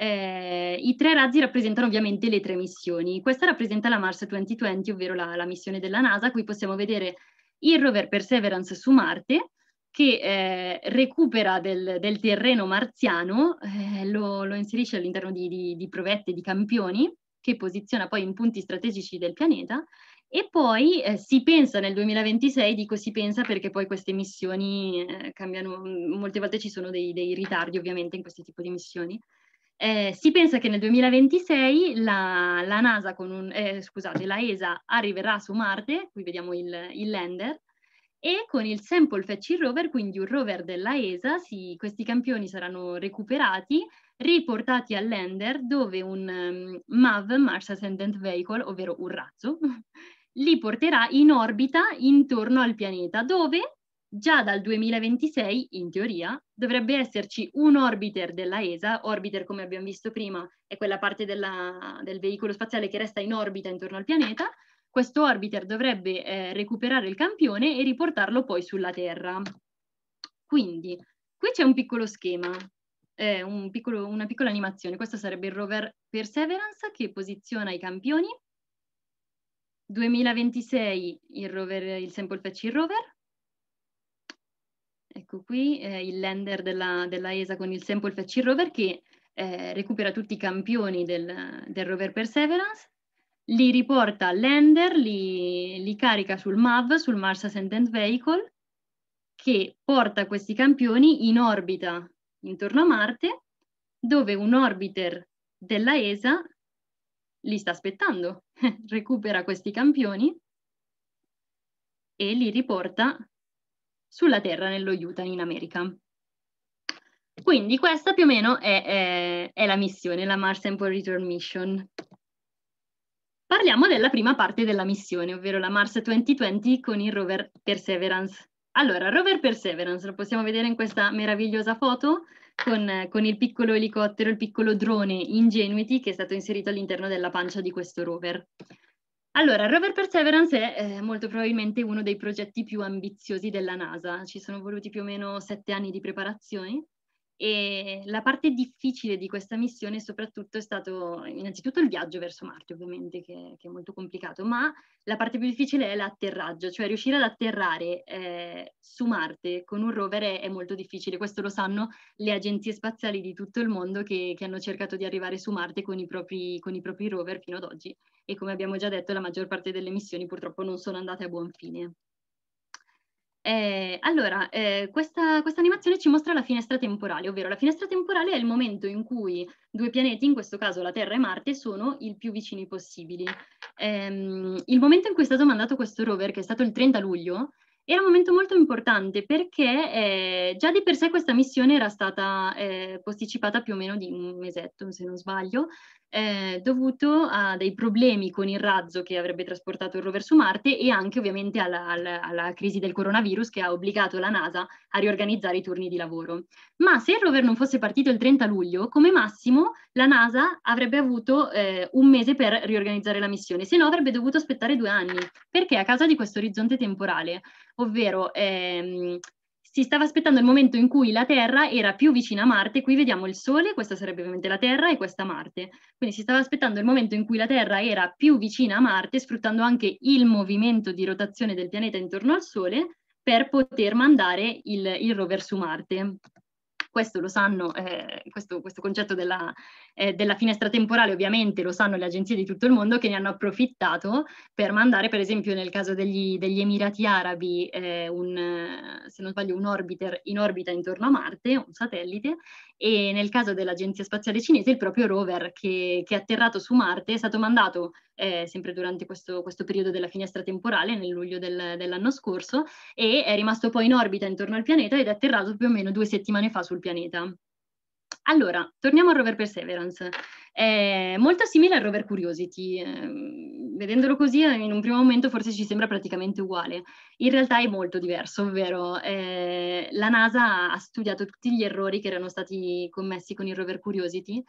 Eh, I tre razzi rappresentano ovviamente le tre missioni. Questa rappresenta la Mars 2020, ovvero la, la missione della NASA. Qui possiamo vedere il rover Perseverance su Marte, che eh, recupera del, del, terreno marziano, eh, lo, lo, inserisce all'interno di, di, di, provette, di campioni, che posiziona poi in punti strategici del pianeta e poi eh, si pensa nel 2026, dico si pensa perché poi queste missioni eh, cambiano, molte volte ci sono dei, dei ritardi ovviamente in questo tipo di missioni, eh, si pensa che nel 2026 la, la NASA un, eh, scusate, la ESA arriverà su Marte, qui vediamo il, il lander, e con il Sample Fetching Rover, quindi un rover della ESA, si, questi campioni saranno recuperati, riportati al lander dove un um, ehm, MAV, Mars Ascendant Vehicle, ovvero un razzo, [laughs] li porterà in orbita intorno al pianeta, dove già dal 2026, in teoria, dovrebbe esserci un orbiter della ESA, orbiter come abbiamo visto prima è quella parte della, del veicolo spaziale che resta in orbita intorno al pianeta, questo orbiter dovrebbe eh, recuperare il campione e riportarlo poi sulla Terra. Quindi, qui c'è un piccolo schema, eh, un piccolo, una piccola animazione, questo sarebbe il rover Perseverance che posiziona i campioni, 2026 il, rover, il Sample Fetch il rover, Ecco qui eh, il lander della, della, ESA con il sample fetch rover che eh, recupera tutti i campioni del, del, rover Perseverance, li riporta al lander, li, li carica sul MAV, sul Mars Ascendant Vehicle, che porta questi campioni in orbita intorno a Marte, dove un orbiter della ESA li sta aspettando, [laughs] recupera questi campioni e li riporta sulla terra nello Utah in America. Quindi questa più o meno è, è, è la missione, la Mars Sample Return Mission. Parliamo della prima parte della missione, ovvero la Mars 2020 con il rover Perseverance. Allora, rover Perseverance lo possiamo vedere in questa meravigliosa foto con, con il piccolo elicottero, il piccolo drone Ingenuity che è stato inserito all'interno della pancia di questo rover. Allora, il rover Perseverance è eh, molto probabilmente uno dei progetti più ambiziosi della NASA. Ci sono voluti più o meno sette anni di preparazioni e la parte difficile di questa missione soprattutto è stato innanzitutto il viaggio verso Marte, ovviamente, che, che è molto complicato, ma la parte più difficile è l'atterraggio, cioè riuscire ad atterrare eh, su Marte con un rover è, è, molto difficile. Questo lo sanno le agenzie spaziali di tutto il mondo che, che hanno cercato di arrivare su Marte con i, propri, con i propri rover fino ad oggi. E come abbiamo già detto, la maggior parte delle missioni purtroppo non sono andate a buon fine. Eh, allora, eh, questa, questa animazione ci mostra la finestra temporale, ovvero la finestra temporale è il momento in cui due pianeti, in questo caso la Terra e Marte, sono il più vicini possibili. Eh, il momento in cui è stato mandato questo rover, che è stato il 30 luglio, era un momento molto importante perché eh, già di per sé questa missione era stata eh, posticipata più o meno di un mesetto, se non sbaglio, eh, dovuto a dei problemi con il razzo che avrebbe trasportato il rover su Marte e anche ovviamente alla, alla, alla crisi del coronavirus che ha obbligato la NASA a riorganizzare i turni di lavoro. Ma se il rover non fosse partito il 30 luglio, come massimo la NASA avrebbe avuto eh, un mese per riorganizzare la missione, se no avrebbe dovuto aspettare due anni, perché a causa di questo orizzonte temporale, ovvero ehm, si stava aspettando il momento in cui la Terra era più vicina a Marte, qui vediamo il Sole, questa sarebbe ovviamente la Terra e questa Marte, quindi si stava aspettando il momento in cui la Terra era più vicina a Marte, sfruttando anche il movimento di rotazione del pianeta intorno al Sole, per poter mandare il, il rover su Marte. Questo lo sanno, eh, questo, questo concetto della, eh, della finestra temporale, ovviamente lo sanno le agenzie di tutto il mondo che ne hanno approfittato per mandare, per esempio, nel caso degli, degli Emirati Arabi, eh, un, eh, se non sbaglio, un orbiter in orbita intorno a Marte, un satellite, e nel caso dell'Agenzia Spaziale Cinese il proprio rover che, che è atterrato su Marte è stato mandato eh, sempre durante questo, questo, periodo della finestra temporale, nel luglio del, dell'anno scorso, e è rimasto poi in orbita intorno al pianeta ed è atterrato più o meno due settimane fa sul pianeta. Allora, torniamo al rover Perseverance. È molto simile al rover Curiosity. Ehm, vedendolo così, in un primo momento forse ci sembra praticamente uguale. In realtà è molto diverso, ovvero eh, la NASA ha studiato tutti gli errori che erano stati commessi con il rover Curiosity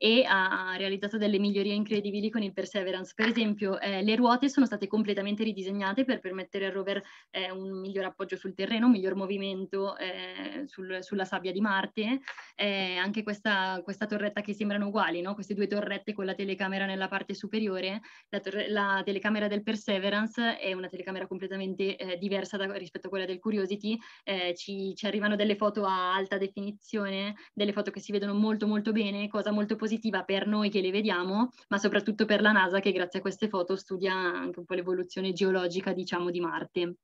e ha realizzato delle migliorie incredibili con il Perseverance. Per esempio, eh, le ruote sono state completamente ridisegnate per permettere al rover eh, un miglior appoggio sul terreno, un miglior movimento eh, sul, sulla sabbia di Marte. Eh, anche questa, questa, torretta che sembrano uguali, no? queste due torrette con la telecamera nella parte superiore, la, torre, la telecamera del Perseverance è una telecamera completamente eh, diversa da, rispetto a quella del Curiosity. Eh, ci, ci, arrivano delle foto a alta definizione, delle foto che si vedono molto molto bene, cosa molto positiva positiva per noi che le vediamo, ma soprattutto per la NASA che grazie a queste foto studia anche un po' l'evoluzione geologica, diciamo, di Marte.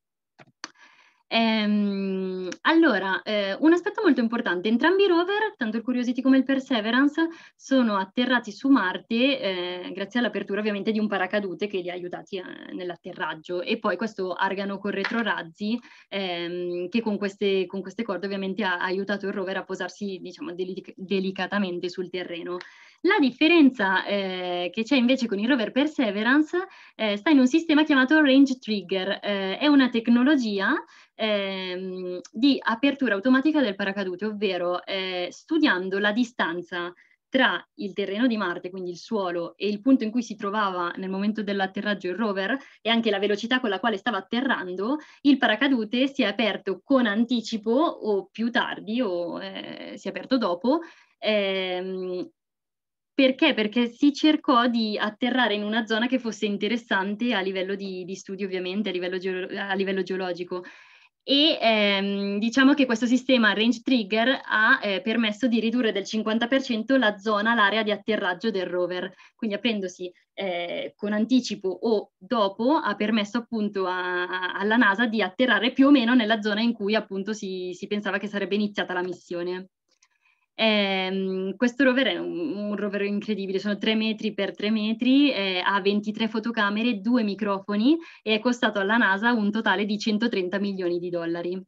Ehm, allora, eh, un aspetto molto importante, entrambi i rover, tanto il Curiosity come il Perseverance, sono atterrati su Marte eh, grazie all'apertura ovviamente di un paracadute che li ha aiutati eh, nell'atterraggio e poi questo argano con retrorazzi ehm, che con queste, con queste, corde ovviamente ha, ha, aiutato il rover a posarsi diciamo delic delicatamente sul terreno. La differenza eh, che c'è invece con il rover Perseverance eh, sta in un sistema chiamato Range Trigger, eh, è una tecnologia ehm, di apertura automatica del paracadute, ovvero eh, studiando la distanza tra il terreno di Marte, quindi il suolo, e il punto in cui si trovava nel momento dell'atterraggio il rover e anche la velocità con la quale stava atterrando, il paracadute si è aperto con anticipo o più tardi o eh, si è aperto dopo. Ehm, perché? Perché si cercò di atterrare in una zona che fosse interessante a livello di, di studio, ovviamente, a livello, geolo- a livello geologico e ehm, diciamo che questo sistema range trigger ha eh, permesso di ridurre del 50% la zona, l'area di atterraggio del rover, quindi aprendosi eh, con anticipo o dopo ha permesso appunto a, a, alla NASA di atterrare più o meno nella zona in cui appunto si, si pensava che sarebbe iniziata la missione. Eh, questo rover è un, un, rover incredibile, sono 3 metri per 3 metri, eh, ha 23 fotocamere, 2 microfoni e è costato alla NASA un totale di 130 milioni di dollari.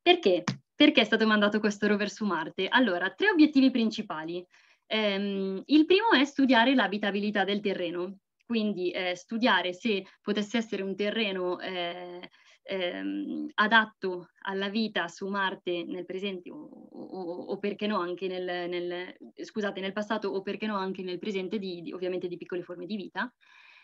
Perché? Perché è stato mandato questo rover su Marte? Allora, tre obiettivi principali. Eh, il primo è studiare l'abitabilità del terreno, quindi eh, studiare se potesse essere un terreno eh, ehm, adatto alla vita su Marte nel presente o, o, o perché no anche nel, nel, scusate, nel passato o perché no anche nel presente di, di, ovviamente di piccole forme di vita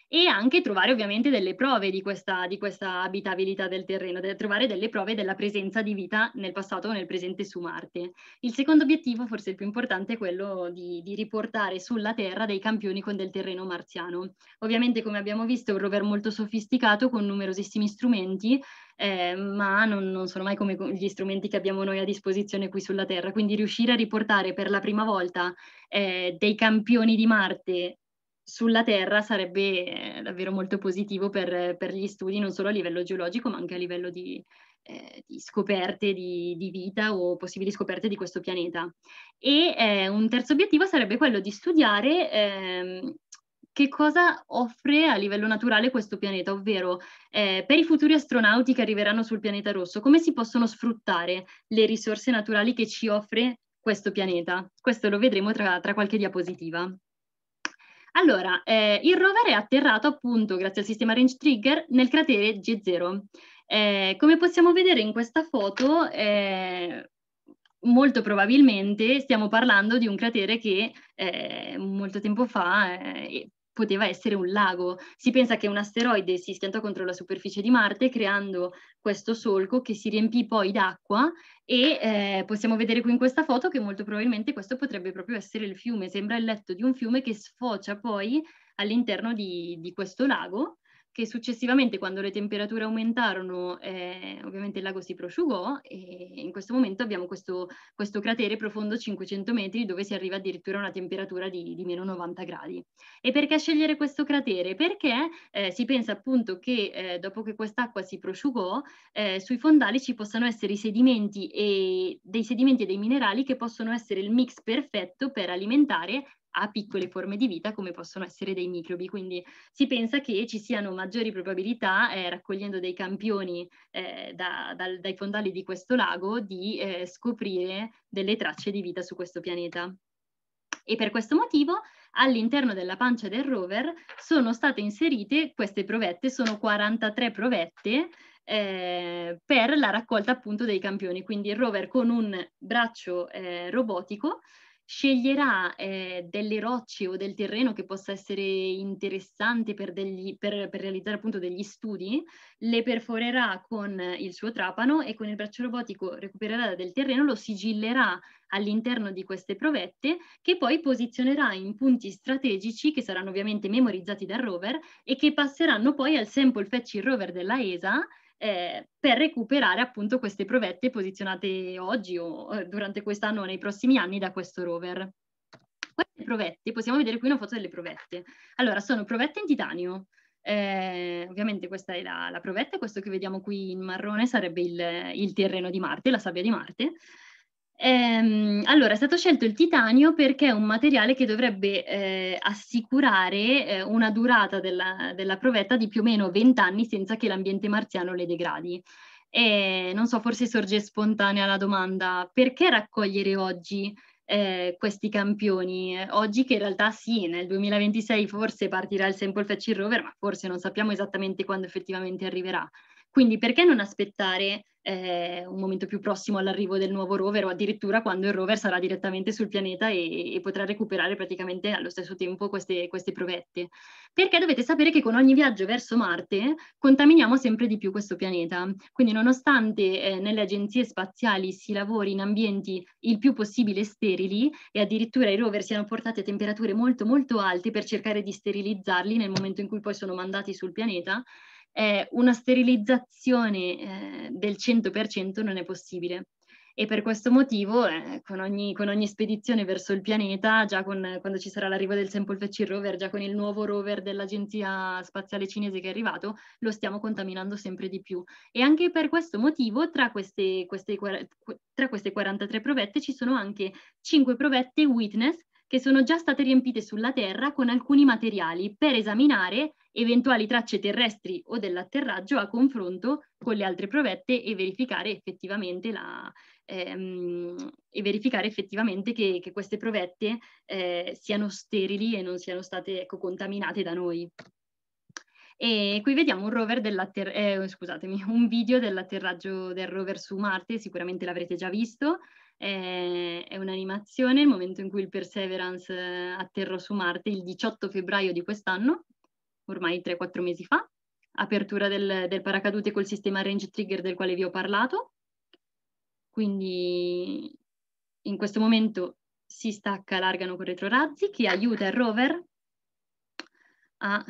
e anche trovare ovviamente delle prove di questa, di questa abitabilità del terreno, de- trovare delle prove della presenza di vita nel passato o nel presente su Marte. Il secondo obiettivo, forse il più importante, è quello di, di riportare sulla Terra dei campioni con del terreno marziano. Ovviamente, come abbiamo visto, è un rover molto sofisticato con numerosissimi strumenti eh, ma non, non, sono mai come gli strumenti che abbiamo noi a disposizione qui sulla Terra. Quindi riuscire a riportare per la prima volta eh, dei campioni di Marte sulla Terra sarebbe eh, davvero molto positivo per, per, gli studi, non solo a livello geologico, ma anche a livello di, eh, di scoperte di, di, vita o possibili scoperte di questo pianeta. E eh, un terzo obiettivo sarebbe quello di studiare ehm, che cosa offre a livello naturale questo pianeta, ovvero eh, per i futuri astronauti che arriveranno sul pianeta rosso, come si possono sfruttare le risorse naturali che ci offre questo pianeta. Questo lo vedremo tra, tra qualche diapositiva. Allora, eh, il rover è atterrato appunto, grazie al sistema range trigger, nel cratere G0. Eh, come possiamo vedere in questa foto, eh, molto probabilmente stiamo parlando di un cratere che eh, molto tempo fa eh, poteva essere un lago. Si pensa che un asteroide si schiantò contro la superficie di Marte creando questo solco che si riempì poi d'acqua e eh, possiamo vedere qui in questa foto che molto probabilmente questo potrebbe proprio essere il fiume, sembra il letto di un fiume che sfocia poi all'interno di, di questo lago che successivamente quando le temperature aumentarono eh, ovviamente il lago si prosciugò e in questo momento abbiamo questo, questo, cratere profondo 500 metri dove si arriva addirittura a una temperatura di, di meno 90 gradi. E perché scegliere questo cratere? Perché eh, si pensa appunto che eh, dopo che quest'acqua si prosciugò eh, sui fondali ci possano essere i sedimenti e dei sedimenti e dei minerali che possono essere il mix perfetto per alimentare a piccole forme di vita come possono essere dei microbi. Quindi si pensa che ci siano maggiori probabilità, eh, raccogliendo dei campioni eh, da, da, dai fondali di questo lago, di eh, scoprire delle tracce di vita su questo pianeta. E per questo motivo all'interno della pancia del rover sono state inserite queste provette, sono 43 provette eh, per la raccolta appunto dei campioni. Quindi il rover con un braccio eh, robotico sceglierà eh, delle rocce o del terreno che possa essere interessante per, degli, per, per, realizzare appunto degli studi, le perforerà con il suo trapano e con il braccio robotico recupererà del terreno, lo sigillerà all'interno di queste provette che poi posizionerà in punti strategici che saranno ovviamente memorizzati dal rover e che passeranno poi al sample fetching rover della ESA eh, per recuperare appunto queste provette posizionate oggi o eh, durante quest'anno o nei prossimi anni da questo rover. Queste provette, possiamo vedere qui una foto delle provette. Allora, sono provette in titanio. Eh, ovviamente questa è la, la, provetta, questo che vediamo qui in marrone sarebbe il, il terreno di Marte, la sabbia di Marte. Ehm, allora, è stato scelto il titanio perché è un materiale che dovrebbe eh, assicurare eh, una durata della, della, provetta di più o meno 20 anni senza che l'ambiente marziano le degradi. E, non so, forse sorge spontanea la domanda, perché raccogliere oggi eh, questi campioni? Oggi che in realtà sì, nel 2026 forse partirà il Sample Fetch Rover, ma forse non sappiamo esattamente quando effettivamente arriverà. Quindi perché non aspettare eh, un momento più prossimo all'arrivo del nuovo rover o addirittura quando il rover sarà direttamente sul pianeta e, e potrà recuperare praticamente allo stesso tempo queste, queste, provette. Perché dovete sapere che con ogni viaggio verso Marte contaminiamo sempre di più questo pianeta. Quindi nonostante eh, nelle agenzie spaziali si lavori in ambienti il più possibile sterili e addirittura i rover siano portati a temperature molto molto alte per cercare di sterilizzarli nel momento in cui poi sono mandati sul pianeta, eh, una sterilizzazione eh, del 100% non è possibile. E per questo motivo, eh, con, ogni, con, ogni, spedizione verso il pianeta, già con, quando ci sarà l'arrivo del Sample Fetching Rover, già con il nuovo rover dell'Agenzia Spaziale Cinese che è arrivato, lo stiamo contaminando sempre di più. E anche per questo motivo, tra queste, queste, tra queste 43 provette, ci sono anche 5 provette witness che sono già state riempite sulla Terra con alcuni materiali per esaminare eventuali tracce terrestri o dell'atterraggio a confronto con le altre provette e verificare effettivamente, la, ehm, e verificare effettivamente che, che, queste provette eh, siano sterili e non siano state ecco, contaminate da noi. E qui vediamo un, eh, un video dell'atterraggio del rover su Marte, sicuramente l'avrete già visto, è, è un'animazione, il momento in cui il Perseverance eh, atterrò su Marte il 18 febbraio di quest'anno, ormai 3-4 mesi fa, apertura del, del paracadute col sistema range trigger del quale vi ho parlato, quindi in questo momento si stacca l'argano con retrorazzi che aiuta il rover a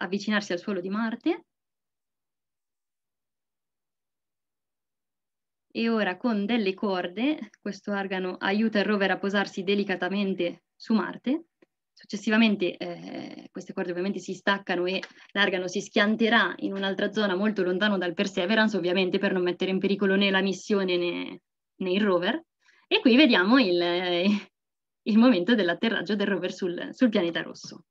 avvicinarsi al suolo di Marte e ora con delle corde questo organo aiuta il rover a posarsi delicatamente su Marte. Successivamente eh, queste corde ovviamente si staccano e l'organo si schianterà in un'altra zona molto lontano dal Perseverance, ovviamente per non mettere in pericolo né la missione né, né il rover. E qui vediamo il, eh, il momento dell'atterraggio del rover sul, sul pianeta rosso.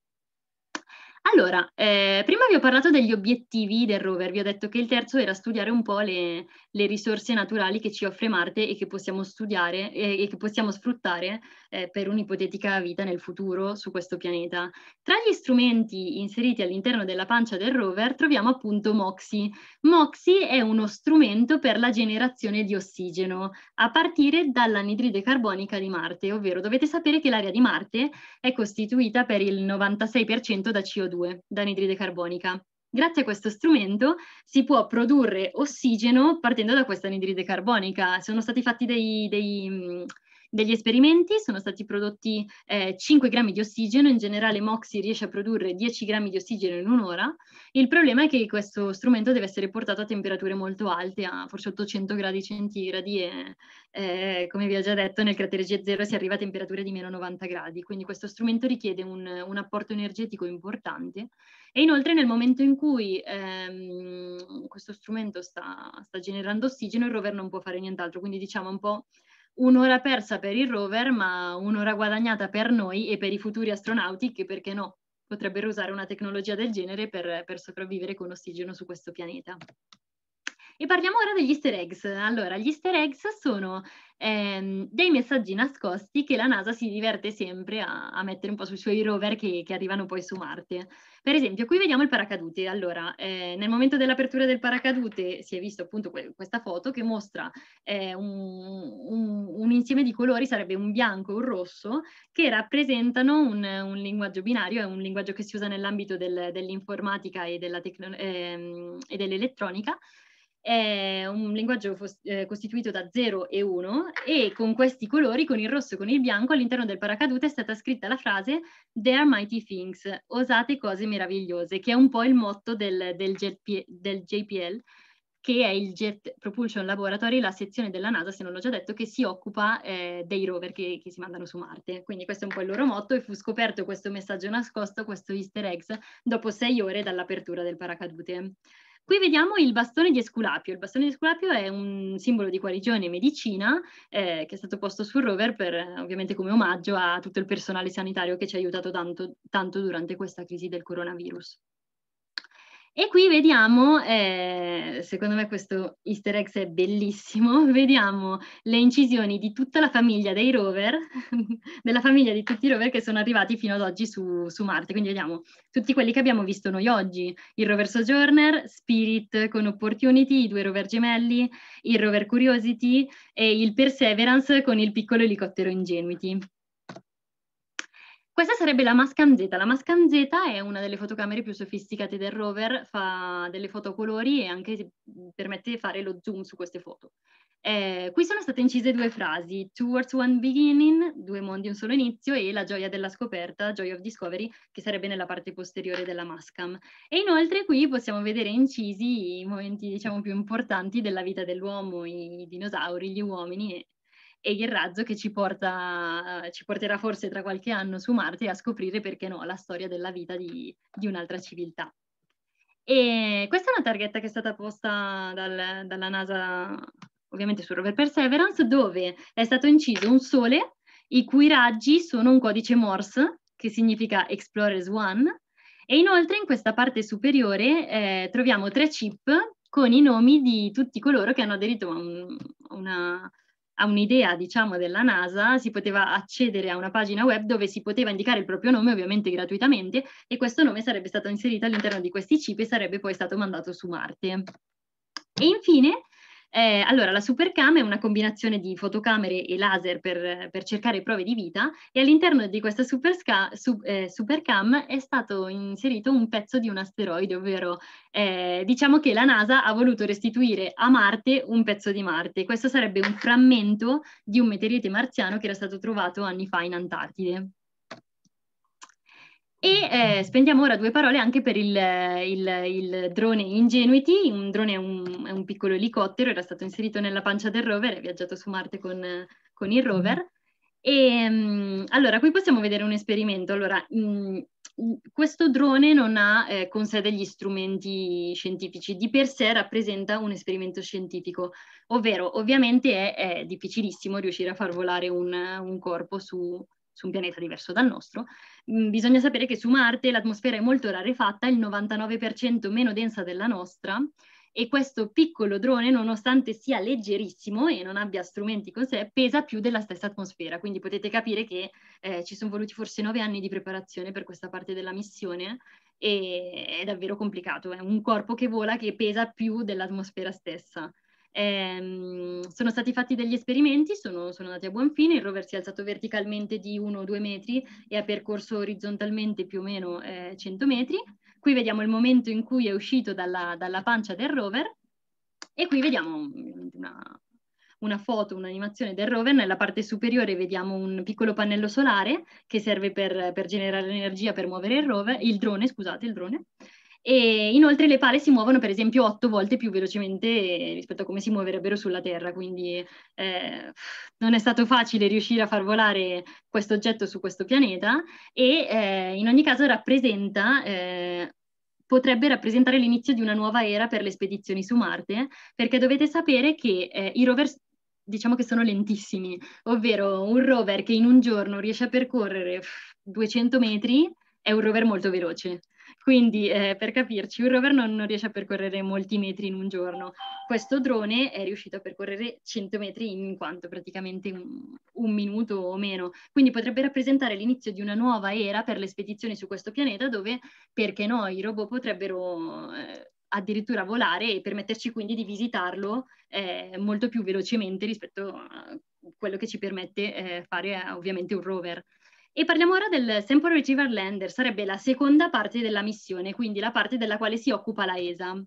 Allora, eh, prima vi ho parlato degli obiettivi del rover, vi ho detto che il terzo era studiare un po' le, le risorse naturali che ci offre Marte e che possiamo studiare eh, e che possiamo sfruttare eh, per un'ipotetica vita nel futuro su questo pianeta. Tra gli strumenti inseriti all'interno della pancia del rover troviamo appunto MOXI. MOXI è uno strumento per la generazione di ossigeno a partire dall'anidride carbonica di Marte, ovvero dovete sapere che l'area di Marte è costituita per il 96% da CO2 CO2, d'anidride carbonica. Grazie a questo strumento si può produrre ossigeno partendo da questa anidride carbonica. Sono stati fatti dei, dei degli esperimenti sono stati prodotti eh, 5 grammi di ossigeno, in generale Moxie riesce a produrre 10 grammi di ossigeno in un'ora. Il problema è che questo strumento deve essere portato a temperature molto alte, a forse 800 gradi centigradi e eh, come vi ho già detto nel cratere G0 si arriva a temperature di meno 90 gradi, quindi questo strumento richiede un, un apporto energetico importante e inoltre nel momento in cui ehm, questo strumento sta, sta generando ossigeno il rover non può fare nient'altro, quindi diciamo un po' un'ora persa per il rover, ma un'ora guadagnata per noi e per i futuri astronauti che, perché no, potrebbero usare una tecnologia del genere per, per sopravvivere con ossigeno su questo pianeta. E parliamo ora degli easter eggs. Allora, gli easter eggs sono ehm, dei messaggi nascosti che la NASA si diverte sempre a, a mettere un po' sui suoi rover che, che, arrivano poi su Marte. Per esempio, qui vediamo il paracadute. Allora, eh, nel momento dell'apertura del paracadute si è visto appunto que- questa foto che mostra eh, un, un, un, insieme di colori, sarebbe un bianco e un rosso, che rappresentano un, un, linguaggio binario, è un linguaggio che si usa nell'ambito del, dell'informatica e, tecno- ehm, e dell'elettronica è un linguaggio fos- eh, costituito da 0 e 1 e con questi colori, con il rosso e con il bianco, all'interno del paracadute è stata scritta la frase There are mighty things, osate cose meravigliose, che è un po' il motto del, del, GP- del JPL, che è il Jet Propulsion Laboratory, la sezione della NASA, se non l'ho già detto, che si occupa eh, dei rover che, che, si mandano su Marte. Quindi questo è un po' il loro motto e fu scoperto questo messaggio nascosto, questo easter eggs, dopo sei ore dall'apertura del paracadute. Qui vediamo il bastone di Esculapio. Il bastone di Esculapio è un simbolo di guarigione e medicina eh, che è stato posto sul rover per, eh, ovviamente come omaggio a tutto il personale sanitario che ci ha aiutato tanto, tanto durante questa crisi del coronavirus. E qui vediamo, eh, secondo me questo easter egg è bellissimo, [laughs] vediamo le incisioni di tutta la famiglia dei rover, [laughs] della famiglia di tutti i rover che sono arrivati fino ad oggi su, su, Marte. Quindi vediamo tutti quelli che abbiamo visto noi oggi, il rover Sojourner, Spirit con Opportunity, i due rover gemelli, il rover Curiosity e il Perseverance con il piccolo elicottero Ingenuity. Questa sarebbe la Z. La Z è una delle fotocamere più sofisticate del rover, fa delle foto a colori e anche mhmm, permette di fare lo zoom su queste foto. Eh, qui sono state incise due frasi, Towards One Beginning, due mondi, un solo inizio, e la gioia della scoperta, Joy of Discovery, che sarebbe nella parte posteriore della Mascam. E inoltre qui possiamo vedere incisi i momenti, diciamo, più importanti della vita dell'uomo, i dinosauri, gli uomini, e e il razzo che ci, porta, ci porterà forse tra qualche anno su Marte a scoprire, perché no, la storia della vita di, di un'altra civiltà. E questa è una targhetta che è stata posta dal, dalla NASA, ovviamente sul rover Perseverance, dove è stato inciso un sole i cui raggi sono un codice Morse, che significa Explorers One, e inoltre in questa parte superiore eh, troviamo tre chip con i nomi di tutti coloro che hanno aderito a, un, a una, a un'idea, diciamo, della NASA, si poteva accedere a una pagina web dove si poteva indicare il proprio nome, ovviamente gratuitamente, e questo nome sarebbe stato inserito all'interno di questi chip e sarebbe poi stato mandato su Marte. E infine eh, allora, la supercam è una combinazione di fotocamere e laser per, per cercare prove di vita e all'interno di questa supercam su, eh, super è stato inserito un pezzo di un asteroide, ovvero eh, diciamo che la NASA ha voluto restituire a Marte un pezzo di Marte. Questo sarebbe un frammento di un meteorite marziano che era stato trovato anni fa in Antartide. E mm. eh, spendiamo ora due parole anche per il, il, il drone Ingenuity, un drone è un, è un, piccolo elicottero, era stato inserito nella pancia del rover, è viaggiato su Marte con, con il rover. Mm-hmm. E, ehm, allora, qui possiamo vedere un esperimento. Allora, mh, mm, mm, questo drone non ha eh, con sé degli strumenti scientifici, di per sé rappresenta un esperimento scientifico, ovvero ovviamente è, è difficilissimo riuscire a far volare un, un corpo su, su un pianeta diverso dal nostro, Mm, bisogna sapere che su Marte l'atmosfera è molto rarefatta, il 99% meno densa della nostra, e questo piccolo drone, nonostante sia leggerissimo e non abbia strumenti con sé, pesa più della stessa atmosfera. Quindi potete capire che eh, ci sono voluti forse nove anni di preparazione per questa parte della missione e è davvero complicato. È un corpo che vola che pesa più dell'atmosfera stessa. Ehm, sono stati fatti degli esperimenti, sono, sono, andati a buon fine, il rover si è alzato verticalmente di 1-2 o metri e ha percorso orizzontalmente più o meno eh, 100 metri. Qui vediamo il momento in cui è uscito dalla, dalla pancia del rover e qui vediamo mm, una, una foto, un'animazione del rover. Nella parte superiore vediamo un piccolo pannello solare che serve per, per generare energia per muovere il rover, il drone, scusate, il drone. E inoltre le pale si muovono per esempio otto volte più velocemente rispetto a come si muoverebbero sulla Terra, quindi eh, non è stato facile riuscire a far volare questo oggetto su questo pianeta e eh, in ogni caso rappresenta eh, potrebbe rappresentare l'inizio di una nuova era per le spedizioni su Marte, perché dovete sapere che eh, i rover diciamo che sono lentissimi, ovvero un rover che in un giorno riesce a percorrere 200 metri è un rover molto veloce. Quindi, eh, per capirci, un rover non, non riesce a percorrere molti metri in un giorno. Questo drone è riuscito a percorrere 100 metri in quanto praticamente un, un minuto o meno. Quindi potrebbe rappresentare l'inizio di una nuova era per le spedizioni su questo pianeta dove, perché no, i robot potrebbero... Eh, addirittura volare e permetterci quindi di visitarlo eh, molto più velocemente rispetto a quello che ci permette eh, fare eh, ovviamente un rover. E parliamo ora del Sample Retriever Lander, sarebbe la seconda parte della missione, quindi la parte della quale si occupa la ESA.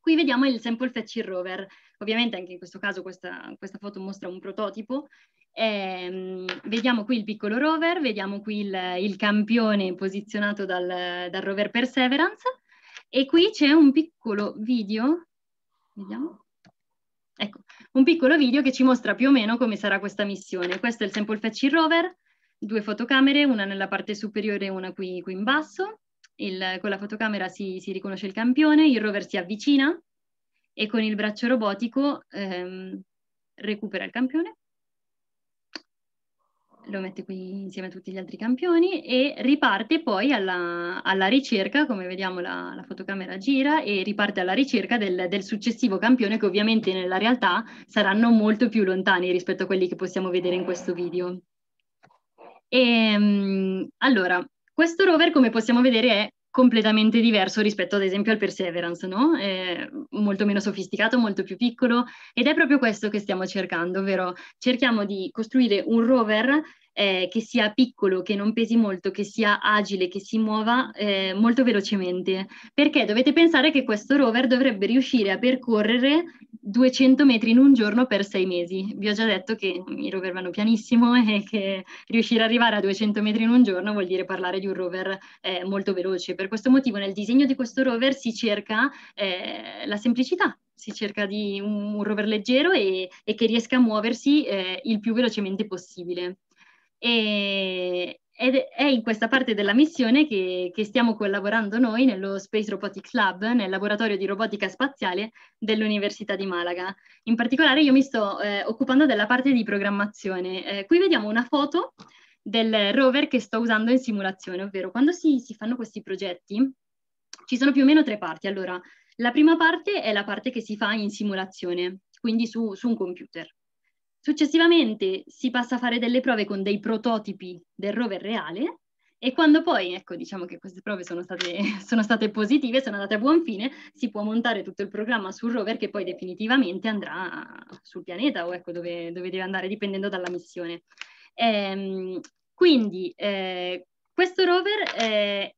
Qui vediamo il Sample Fetching Rover, ovviamente anche in questo caso questa, questa foto mostra un prototipo. Eh, vediamo qui il piccolo rover, vediamo qui il, il campione posizionato dal, dal rover Perseverance e qui c'è un piccolo video, vediamo, ecco, un piccolo video che ci mostra più o meno come sarà questa missione. Questo è il Sample Fetching Rover, due fotocamere, una nella parte superiore e una qui, qui in basso. Il, con la fotocamera si, si, riconosce il campione, il rover si avvicina e con il braccio robotico ehm, recupera il campione, lo mette qui insieme a tutti gli altri campioni e riparte poi alla, alla ricerca, come vediamo la, la, fotocamera gira e riparte alla ricerca del, del successivo campione che ovviamente nella realtà saranno molto più lontani rispetto a quelli che possiamo vedere in questo video. E, ehm, allora, questo rover, come possiamo vedere, è completamente diverso rispetto ad esempio al Perseverance, no? È molto meno sofisticato, molto più piccolo ed è proprio questo che stiamo cercando, ovvero cerchiamo di costruire un rover eh, che sia piccolo, che non pesi molto, che sia agile, che si muova eh, molto velocemente. Perché dovete pensare che questo rover dovrebbe riuscire a percorrere 200 metri in un giorno per sei mesi. Vi ho già detto che i rover vanno pianissimo [laughs] e che riuscire ad arrivare a 200 metri in un giorno vuol dire parlare di un rover eh, molto veloce. Per questo motivo nel disegno di questo rover si cerca eh, la semplicità, si cerca di un, rover leggero e, e che riesca a muoversi eh, il più velocemente possibile. E, ed è in questa parte della missione che, che, stiamo collaborando noi nello Space Robotics Lab, nel laboratorio di robotica spaziale dell'Università di Malaga. In particolare io mi sto eh, occupando della parte di programmazione. Eh, qui vediamo una foto del rover che sto usando in simulazione, ovvero quando si, si fanno questi progetti ci sono più o meno tre parti. Allora, la prima parte è la parte che si fa in simulazione, quindi su, su un computer. Successivamente si passa a fare delle prove con dei prototipi del rover reale e quando poi, ecco, diciamo che queste prove sono state, [laughs] sono state positive, sono andate a buon fine, si può montare tutto il programma sul rover che poi definitivamente andrà sul pianeta o ecco dove, dove deve andare, dipendendo dalla missione. Ehm, quindi eh, questo rover eh,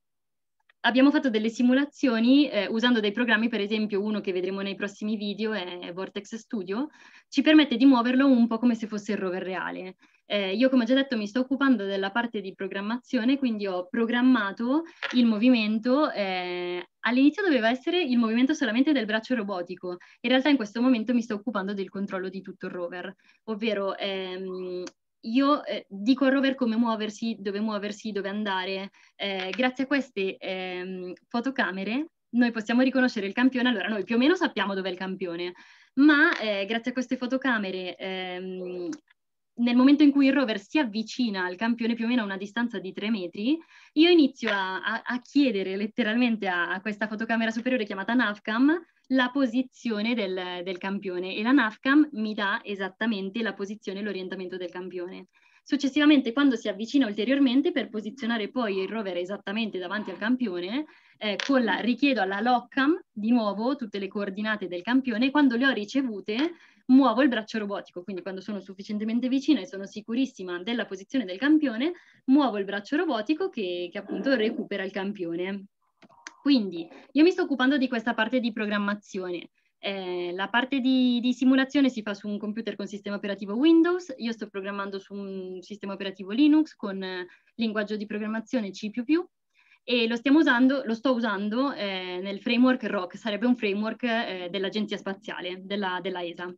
abbiamo fatto delle simulazioni eh, usando dei programmi, per esempio uno che vedremo nei prossimi video è Vortex Studio, ci permette di muoverlo un po' come se fosse il rover reale. Eh, io come ho già detto mi sto occupando della parte di programmazione, quindi ho programmato il movimento, eh, all'inizio doveva essere il movimento solamente del braccio robotico, in realtà in questo momento mi sto occupando del controllo di tutto il rover, ovvero ehm, io eh, dico al Rover come muoversi, dove muoversi, dove andare. Eh, grazie a queste ehm, fotocamere noi possiamo riconoscere il campione, allora noi più o meno sappiamo dove è il campione, ma eh, grazie a queste fotocamere ehm, nel momento in cui il rover si avvicina al campione più o meno a una distanza di 3 metri, io inizio a, a, a chiedere letteralmente a, a, questa fotocamera superiore chiamata NAVCAM la posizione del, del campione e la NAFCAM mi dà esattamente la posizione e l'orientamento del campione. Successivamente, quando si avvicina ulteriormente per posizionare poi il rover esattamente davanti al campione, eh, la, richiedo alla LOCAM di nuovo tutte le coordinate del campione. Quando le ho ricevute, muovo il braccio robotico. Quindi, quando sono sufficientemente vicina e sono sicurissima della posizione del campione, muovo il braccio robotico che, che appunto recupera il campione. Quindi io mi sto occupando di questa parte di programmazione. Eh, la parte di, di, simulazione si fa su un computer con sistema operativo Windows, io sto programmando su un sistema operativo Linux con eh, linguaggio di programmazione C++ e lo stiamo usando, lo sto usando eh, nel framework ROC, sarebbe un framework eh, dell'Agenzia Spaziale, della, della ESA.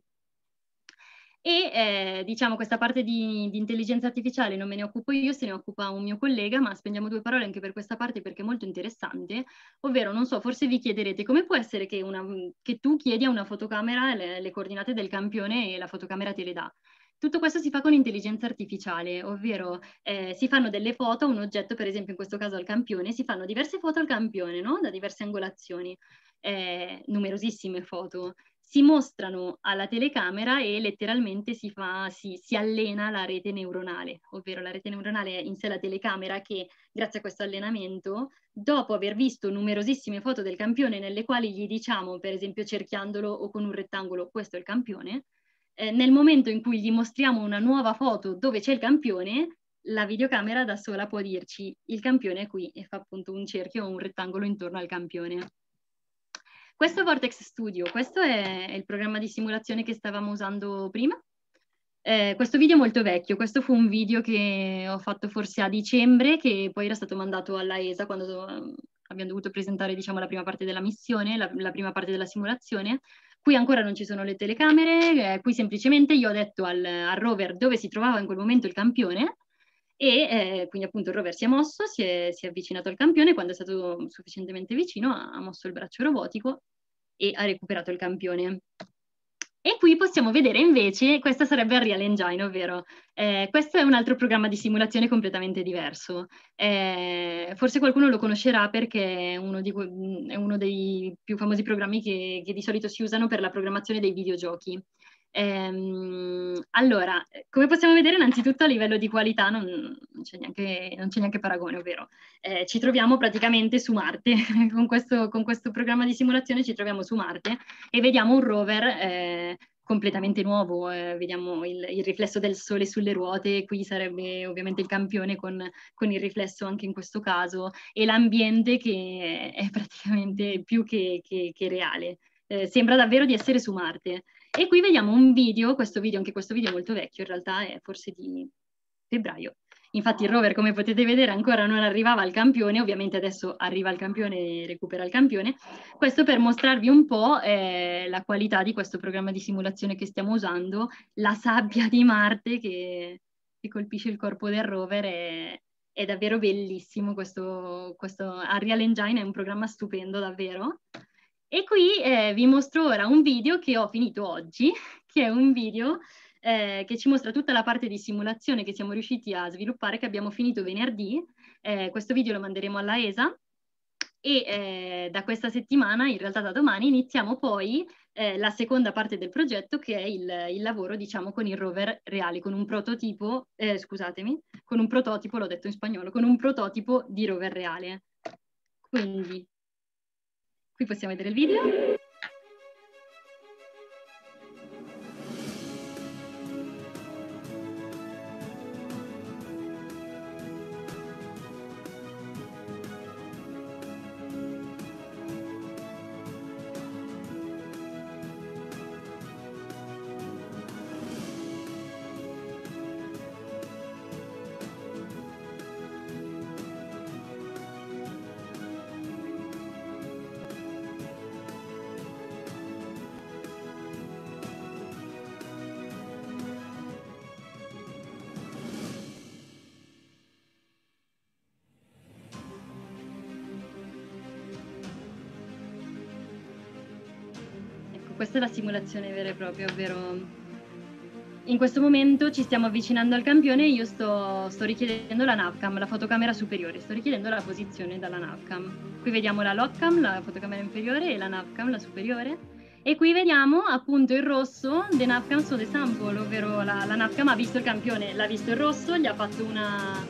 E eh, diciamo questa parte di, di, intelligenza artificiale non me ne occupo io, se ne occupa un mio collega, ma spendiamo due parole anche per questa parte perché è molto interessante, ovvero non so, forse vi chiederete come può essere che, una, che tu chiedi a una fotocamera le, le coordinate del campione e la fotocamera te le dà. Tutto questo si fa con intelligenza artificiale, ovvero eh, si fanno delle foto a un oggetto, per esempio in questo caso al campione, si fanno diverse foto al campione, no? da diverse angolazioni, eh, numerosissime foto si mostrano alla telecamera e letteralmente si, fa, si, si, allena la rete neuronale, ovvero la rete neuronale è in sé la telecamera che, grazie a questo allenamento, dopo aver visto numerosissime foto del campione nelle quali gli diciamo, per esempio cerchiandolo o con un rettangolo, questo è il campione, eh, nel momento in cui gli mostriamo una nuova foto dove c'è il campione, la videocamera da sola può dirci il campione è qui e fa appunto un cerchio o un rettangolo intorno al campione. Questo è Vortex Studio, questo è il programma di simulazione che stavamo usando prima. Eh, questo video è molto vecchio, questo fu un video che ho fatto forse a dicembre, che poi era stato mandato alla ESA quando eh, abbiamo dovuto presentare diciamo, la prima parte della missione, la, la, prima parte della simulazione. Qui ancora non ci sono le telecamere, eh, qui semplicemente io ho detto al, al rover dove si trovava in quel momento il campione e eh, quindi appunto il rover si è mosso, si è, si è, avvicinato al campione, quando è stato sufficientemente vicino ha, ha mosso il braccio robotico e ha recuperato il campione. E qui possiamo vedere invece, questa sarebbe il Real Engine, ovvero eh, questo è un altro programma di simulazione completamente diverso. Eh, forse qualcuno lo conoscerà perché è uno, di, è uno dei più famosi programmi che, che, di solito si usano per la programmazione dei videogiochi. Ehm, allora, come possiamo vedere, innanzitutto a livello di qualità non, non, c'è, neanche, non c'è, neanche, paragone, ovvero eh, ci troviamo praticamente su Marte, [laughs] con, questo, con, questo, programma di simulazione ci troviamo su Marte e vediamo un rover eh, completamente nuovo, eh, vediamo il, il, riflesso del sole sulle ruote, qui sarebbe ovviamente il campione con, con, il riflesso anche in questo caso, e l'ambiente che è praticamente più che, che, che reale eh, sembra davvero di essere su Marte. E qui vediamo un video, questo video, anche questo video è molto vecchio in realtà, è forse di febbraio. Infatti il rover, come potete vedere, ancora non arrivava al campione, ovviamente adesso arriva al campione e recupera il campione. Questo per mostrarvi un po' eh, la qualità di questo programma di simulazione che stiamo usando, la sabbia di Marte che, che colpisce il corpo del rover è, è davvero bellissimo questo, questo Unreal Engine, è un programma stupendo davvero. E qui eh, vi mostro ora un video che ho finito oggi, [laughs] che è un video eh, che ci mostra tutta la parte di simulazione che siamo riusciti a sviluppare, che abbiamo finito venerdì. Eh, questo video lo manderemo alla ESA e eh, da questa settimana, in realtà da domani, iniziamo poi eh, la seconda parte del progetto che è il, il, lavoro diciamo con il rover reale, con un prototipo, eh, scusatemi, con un prototipo, l'ho detto in spagnolo, con un prototipo di rover reale. Quindi Qui possiamo vedere il video. questa è la simulazione vera e propria, ovvero in questo momento ci stiamo avvicinando al campione e io sto, sto richiedendo la navcam, la fotocamera superiore, sto richiedendo la posizione dalla navcam. Qui vediamo la logcam, la fotocamera inferiore e la navcam, la superiore. E qui vediamo appunto il rosso the navcam su the sample, ovvero la, la navcam ha visto il campione, l'ha visto il rosso, gli ha fatto una,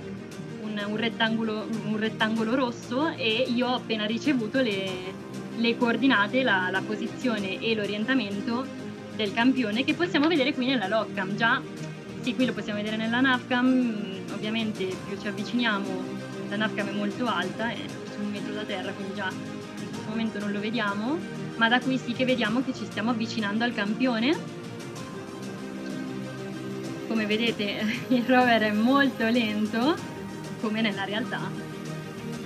un, un, rettangolo, un rettangolo rosso e io ho appena ricevuto le, le coordinate, la, la posizione e l'orientamento del campione che possiamo vedere qui nella logcam. Già, sì, qui lo possiamo vedere nella navcam, mm, ovviamente più ci avviciniamo la navcam è molto alta, è su un metro da terra, quindi già in questo momento non lo vediamo, ma da qui sì che vediamo che ci stiamo avvicinando al campione. Come vedete [laughs] il rover è molto lento, come nella realtà.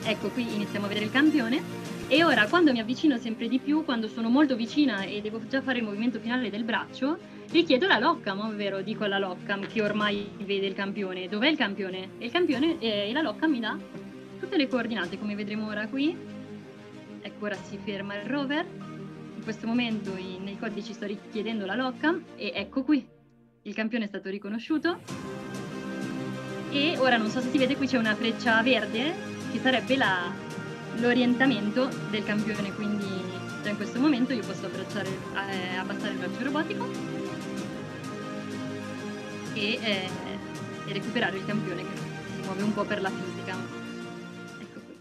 Ecco qui iniziamo a vedere il campione e ora quando mi avvicino sempre di più, quando sono molto vicina e devo già fare il movimento finale del braccio, richiedo la Lockham, ovvero dico alla Lockham che ormai vede il campione, dov'è il campione? E, il campione, eh, e la Lockham mi dà tutte le coordinate come vedremo ora qui. Ecco ora si ferma il rover, in questo momento in, nei codici sto richiedendo la Lockham e ecco qui, il campione è stato riconosciuto e ora non so se si vede qui c'è una freccia verde che sarebbe la, l'orientamento del campione, quindi già in questo momento io posso eh, abbassare il braccio robotico e, eh, e, recuperare il campione che si muove un po' per la fisica. Ecco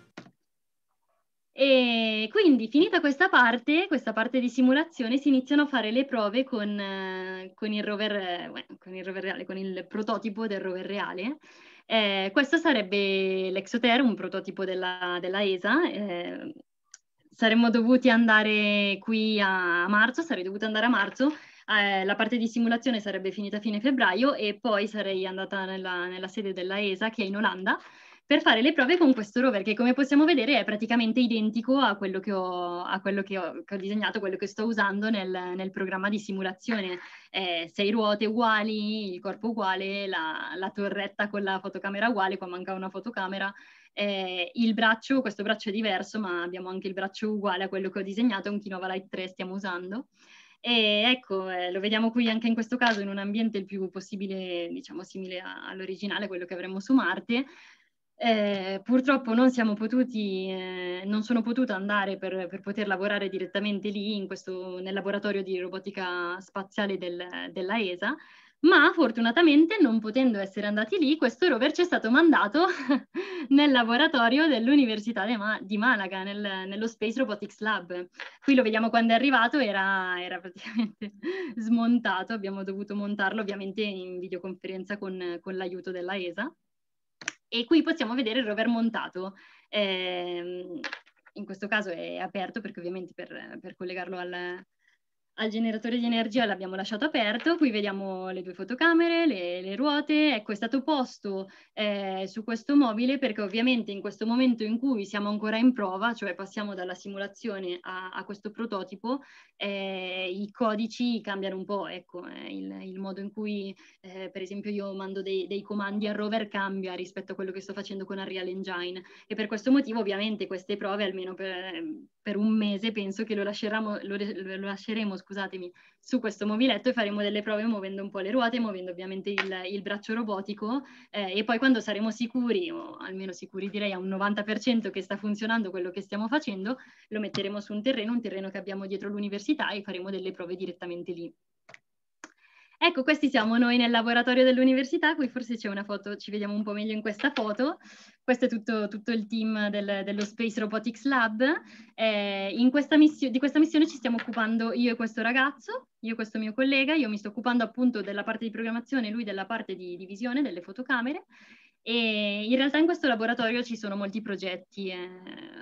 e quindi finita questa parte, questa parte di simulazione, si iniziano a fare le prove con, eh, con, il, rover, eh, con il rover reale, con il prototipo del rover reale. Eh, questo sarebbe l'Exoter, un prototipo della, della ESA. Eh, saremmo dovuti andare qui a marzo, sarei dovuta andare a marzo, eh, la parte di simulazione sarebbe finita a fine febbraio e poi sarei andata nella, nella sede della ESA che è in Olanda per fare le prove con questo rover che come possiamo vedere è praticamente identico a quello che ho, quello che ho, che ho disegnato, quello che sto usando nel, nel programma di simulazione. Eh, sei ruote uguali, il corpo uguale, la, la torretta con la fotocamera uguale, qua manca una fotocamera. Eh, il braccio, questo braccio è diverso, ma abbiamo anche il braccio uguale a quello che ho disegnato, un Kinova Light 3 stiamo usando. E ecco, eh, lo vediamo qui anche in questo caso in un ambiente il più possibile, diciamo, simile all'originale, quello che avremmo su Marte, eh, purtroppo non siamo potuti, eh, non sono potuta andare per, per, poter lavorare direttamente lì questo, nel laboratorio di robotica spaziale del, della ESA, ma fortunatamente non potendo essere andati lì, questo rover ci è stato mandato [laughs] nel laboratorio dell'Università di Malaga, nel, nello Space Robotics Lab. Qui lo vediamo quando è arrivato, era, era praticamente [laughs] smontato, abbiamo dovuto montarlo ovviamente in videoconferenza con, con l'aiuto della ESA e qui possiamo vedere il rover montato. Eh, in questo caso è aperto perché ovviamente per, per collegarlo al, al generatore di energia l'abbiamo lasciato aperto, qui vediamo le due fotocamere, le, le ruote, ecco è stato posto eh, su questo mobile perché ovviamente in questo momento in cui siamo ancora in prova, cioè passiamo dalla simulazione a, a questo prototipo, eh, i codici cambiano un po', ecco eh, il, il, modo in cui eh, per esempio io mando dei, dei comandi al rover cambia rispetto a quello che sto facendo con Unreal Engine e per questo motivo ovviamente queste prove almeno per per un mese penso che lo, lasceremo, lo, lo lasceremo su questo mobiletto e faremo delle prove muovendo un po' le ruote, muovendo ovviamente il, il braccio robotico eh, e poi quando saremo sicuri, o almeno sicuri direi a un 90% che sta funzionando quello che stiamo facendo, lo metteremo su un terreno, un terreno che abbiamo dietro l'università e faremo delle prove direttamente lì. Ecco, questi siamo noi nel laboratorio dell'università, qui forse c'è una foto, ci vediamo un po' meglio in questa foto. Questo è tutto, tutto il team del, dello Space Robotics Lab. Eh, questa di questa missione ci stiamo occupando io e questo ragazzo, io e questo mio collega, io mi sto occupando appunto della parte di programmazione, lui della parte di, di visione, delle fotocamere e in realtà in questo laboratorio ci sono molti progetti eh,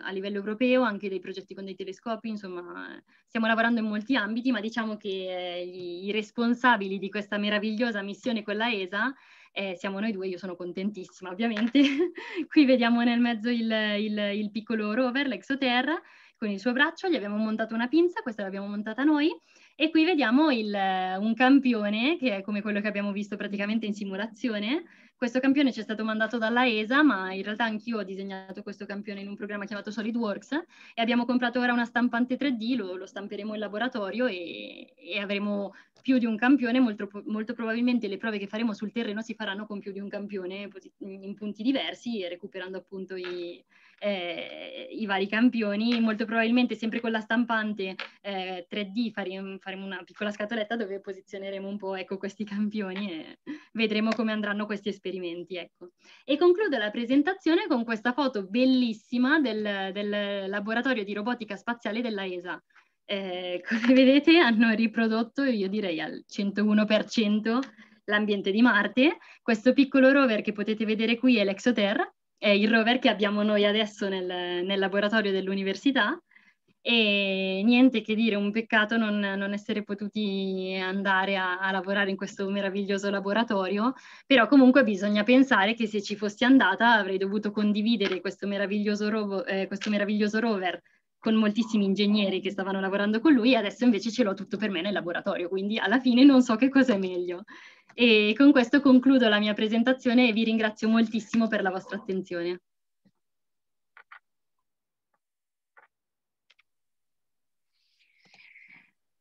a livello europeo, anche dei progetti con dei telescopi, insomma stiamo lavorando in molti ambiti, ma diciamo che eh, gli, i responsabili di questa meravigliosa missione con la ESA eh, siamo noi due, io sono contentissima ovviamente. [laughs] Qui vediamo nel mezzo il, il, il piccolo rover, l'exoterra, con il suo braccio, gli abbiamo montato una pinza, questa l'abbiamo montata noi, e qui vediamo il, eh, un campione, che è come quello che abbiamo visto praticamente in simulazione, questo campione ci è stato mandato dalla ESA, ma in realtà anch'io ho disegnato questo campione in un programma chiamato SolidWorks e abbiamo comprato ora una stampante 3D, lo, lo stamperemo in laboratorio e, e, avremo più di un campione, molto, molto, probabilmente le prove che faremo sul terreno si faranno con più di un campione in punti diversi e recuperando appunto i, eh, i vari campioni, molto probabilmente sempre con la stampante eh, 3D faremo, faremo, una piccola scatoletta dove posizioneremo un po' ecco, questi campioni e vedremo come andranno questi esperimenti. Ecco. E concludo la presentazione con questa foto bellissima del, del laboratorio di robotica spaziale della ESA. Eh, [laughs] come vedete hanno riprodotto, io direi al 101%, l'ambiente di Marte. Questo piccolo rover che potete vedere qui è l'Exoterra, è il rover che abbiamo noi adesso nel, nel laboratorio dell'università e niente che dire, un peccato non, non essere potuti andare a, a, lavorare in questo meraviglioso laboratorio, però comunque bisogna pensare che se ci fossi andata avrei dovuto condividere questo meraviglioso, robo, eh, questo meraviglioso rover con moltissimi ingegneri che stavano lavorando con lui e adesso invece ce l'ho tutto per me nel laboratorio, quindi alla fine non so che cosa è meglio. E con questo concludo la mia presentazione e vi ringrazio moltissimo per la vostra attenzione.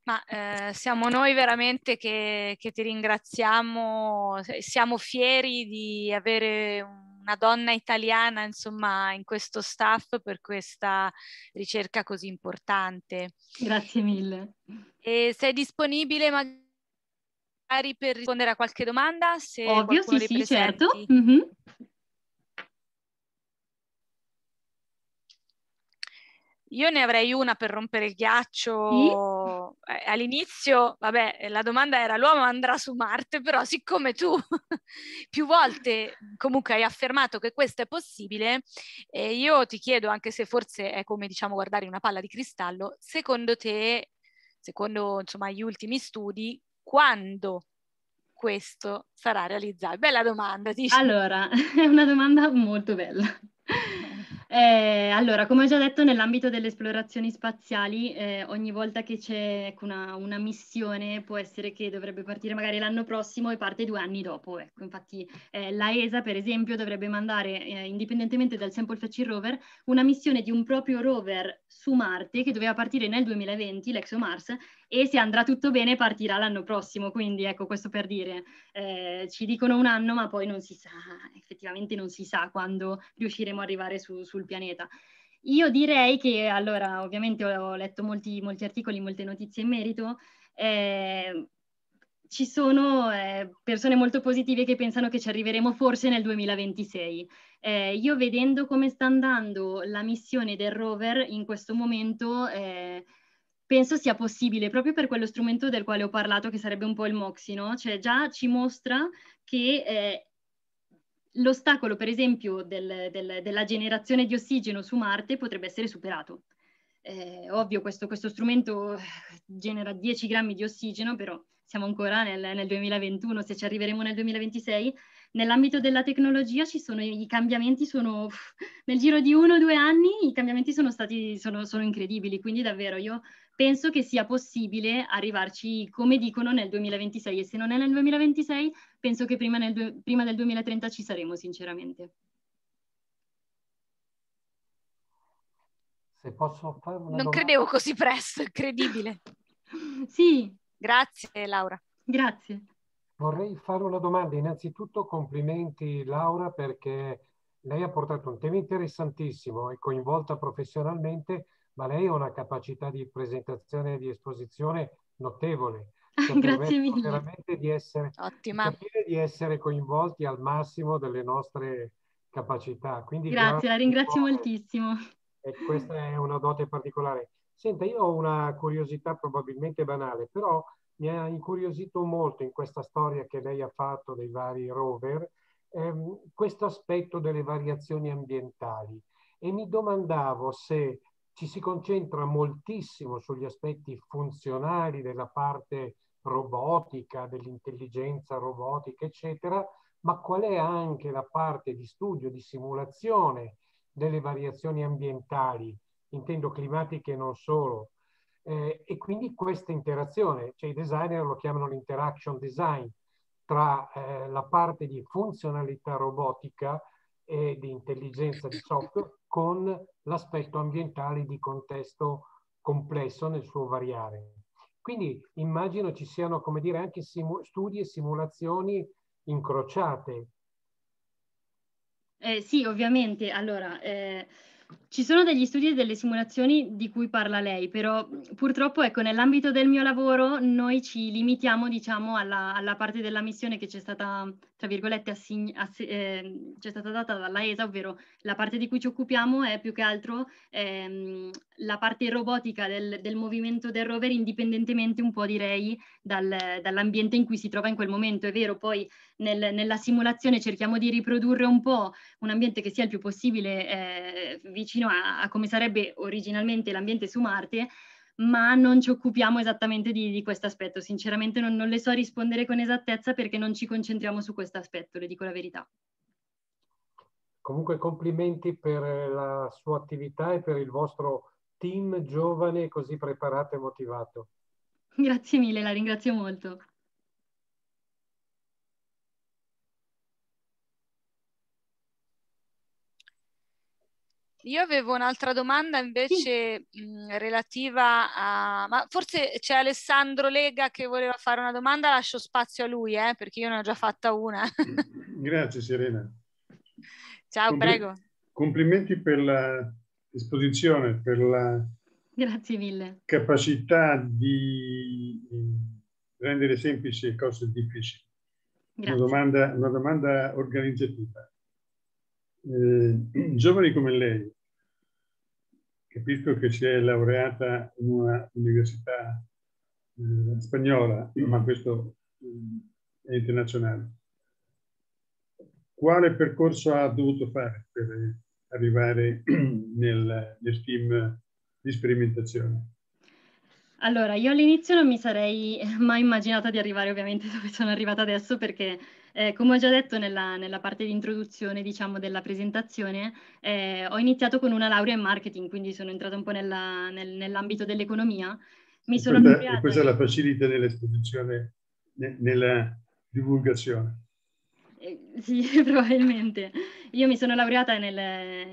Ma eh, siamo noi veramente che, che ti ringraziamo, siamo fieri di avere un una donna italiana insomma in questo staff per questa ricerca così importante. Grazie mille. E sei disponibile magari per rispondere a qualche domanda? Se Ovvio, sì, sì, certo. Mm-hmm. Io ne avrei una per rompere il ghiaccio. Sì? all'inizio, vabbè, la domanda era l'uomo andrà su Marte, però siccome tu [laughs] più volte comunque hai affermato che questo è possibile, eh, io ti chiedo, anche se forse è come diciamo guardare una palla di cristallo, secondo te, secondo insomma gli ultimi studi, quando questo sarà realizzato? Bella domanda, dici. Allora, [laughs] è una domanda molto bella. Eh, allora, come ho già detto, nell'ambito delle esplorazioni spaziali, eh, ogni volta che c'è una, una, missione può essere che dovrebbe partire magari l'anno prossimo e parte due anni dopo. Ecco. Infatti eh, la ESA, per esempio, dovrebbe mandare, eh, indipendentemente dal Sample Fetching Rover, una missione di un proprio rover su Marte che doveva partire nel 2020, l'ExoMars, e se andrà tutto bene partirà l'anno prossimo, quindi ecco questo per dire, eh, ci dicono un anno ma poi non si sa, effettivamente non si sa quando riusciremo ad arrivare su, sul pianeta. Io direi che, allora, ovviamente ho letto molti, molti articoli, molte notizie in merito, eh, ci sono eh, persone molto positive che pensano che ci arriveremo forse nel 2026. Eh, io vedendo come sta andando la missione del rover in questo momento, eh, penso sia possibile proprio per quello strumento del quale ho parlato, che sarebbe un po' il Moxi, no? Cioè già ci mostra che eh, l'ostacolo, per esempio, del, del, della generazione di ossigeno su Marte potrebbe essere superato. Eh, ovvio, questo, questo, strumento eh, genera 10 grammi di ossigeno, però siamo ancora nel, nel 2021, se ci arriveremo nel 2026. Nell'ambito della tecnologia ci sono, i cambiamenti sono, nel giro di uno o due anni, i cambiamenti sono stati, sono, sono incredibili, quindi davvero io penso che sia possibile arrivarci, come dicono, nel 2026 e se non è nel 2026, penso che prima, nel, prima del 2030 ci saremo, sinceramente. Se posso fare una non domanda... credevo così presto, incredibile. [laughs] sì. Grazie Laura. Grazie. Vorrei fare una domanda. Innanzitutto complimenti Laura perché lei ha portato un tema interessantissimo e coinvolta professionalmente ma lei ha una capacità di presentazione e di esposizione notevole. Ah, cioè Grazie mille. Veramente di essere, Ottima. di essere coinvolti al massimo delle nostre capacità. Quindi grazie, grazie, la ringrazio moltissimo. E questa è una dote particolare. Senta, io ho una curiosità probabilmente banale, però mi ha incuriosito molto in questa storia che lei ha fatto dei vari rover, ehm, questo aspetto delle variazioni ambientali. E mi domandavo se ci si concentra moltissimo sugli aspetti funzionali della parte robotica, dell'intelligenza robotica, eccetera, ma qual è anche la parte di studio, di simulazione delle variazioni ambientali, intendo climatiche e non solo. Eh, e quindi questa interazione, cioè i designer lo chiamano l'interaction design, tra eh, la parte di funzionalità robotica e di intelligenza di software con l'aspetto ambientale di contesto complesso nel suo variare. Quindi immagino ci siano, come dire, anche studi e simulazioni incrociate. Eh, sì, ovviamente. Allora, eh, ci sono degli studi e delle simulazioni di cui parla lei, però purtroppo ecco, nell'ambito del mio lavoro noi ci limitiamo diciamo, alla, alla, parte della missione che ci è stata, tra virgolette, assig- ass- eh, ci è stata data dalla ESA, ovvero la parte di cui ci occupiamo è più che altro ehm, la parte robotica del, del, movimento del rover, indipendentemente un po' direi dal, dall'ambiente in cui si trova in quel momento. È vero, poi nel, nella simulazione cerchiamo di riprodurre un po' un ambiente che sia il più possibile eh, vicino a, a come sarebbe originalmente l'ambiente su Marte, ma non ci occupiamo esattamente di, di questo aspetto. Sinceramente non, non, le so rispondere con esattezza perché non ci concentriamo su questo aspetto, le dico la verità. Comunque complimenti per la sua attività e per il vostro team giovane così preparato e motivato. Grazie mille, la ringrazio molto. Io avevo un'altra domanda invece sì. mh, relativa a... Ma forse c'è Alessandro Lega che voleva fare una domanda, lascio spazio a lui, eh, perché io ne ho già fatta una. Mm, grazie Serena. Ciao, Compl prego. Complimenti per l'esposizione, per la Grazie mille. capacità di rendere semplici cose difficili. Una domanda, una domanda organizzativa. Eh, [clears throat] giovani come lei, capisco che si è laureata in una università eh, spagnola, ma questo eh, è internazionale. Quale percorso ha dovuto fare per arrivare [clears throat] nel, nel team di sperimentazione? Allora, io all'inizio non mi sarei mai immaginata di arrivare ovviamente [laughs] dove sono arrivata adesso perché eh, come ho già detto nella, nella, parte di introduzione, diciamo, della presentazione, eh, ho iniziato con una laurea in marketing, quindi sono entrata un po' nella, nel, nell'ambito dell'economia. Mi e sono questa, e questa la facilita nell'esposizione, ne, nella divulgazione. Eh, sì, [laughs] probabilmente. Io mi sono laureata nel,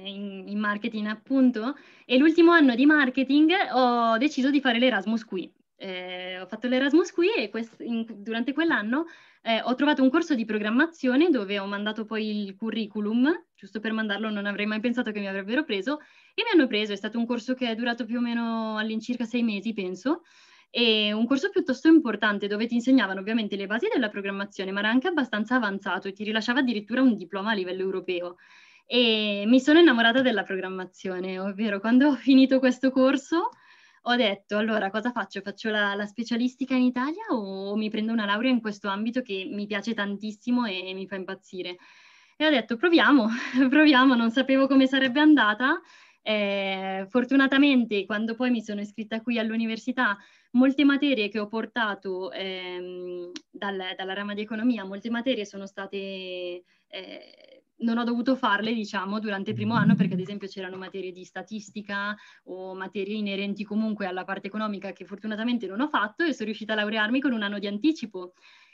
in, in, marketing appunto e l'ultimo anno di marketing ho deciso di fare l'Erasmus qui, eh, ho fatto l'Erasmus qui e quest- in, durante quell'anno eh, ho trovato un corso di programmazione dove ho mandato poi il curriculum, giusto per mandarlo, non avrei mai pensato che mi avrebbero preso, e mi hanno preso, è stato un corso che è durato più o meno all'incirca sei mesi, penso, e un corso piuttosto importante dove ti insegnavano ovviamente le basi della programmazione, ma era anche abbastanza avanzato e ti rilasciava addirittura un diploma a livello europeo. E mi sono innamorata della programmazione, ovvero quando ho finito questo corso ho detto allora cosa faccio? Faccio la, la specialistica in Italia o, mi prendo una laurea in questo ambito che mi piace tantissimo e, e mi fa impazzire? E ho detto proviamo, [laughs] proviamo, non sapevo come sarebbe andata. Eh, fortunatamente quando poi mi sono iscritta qui all'università, molte materie che ho portato ehm, dal, dalla rama di economia, molte materie sono state... Eh, non ho dovuto farle, diciamo, durante il primo anno perché ad esempio c'erano materie di statistica o materie inerenti comunque alla parte economica che fortunatamente non ho fatto e sono riuscita a laurearmi con un anno di anticipo.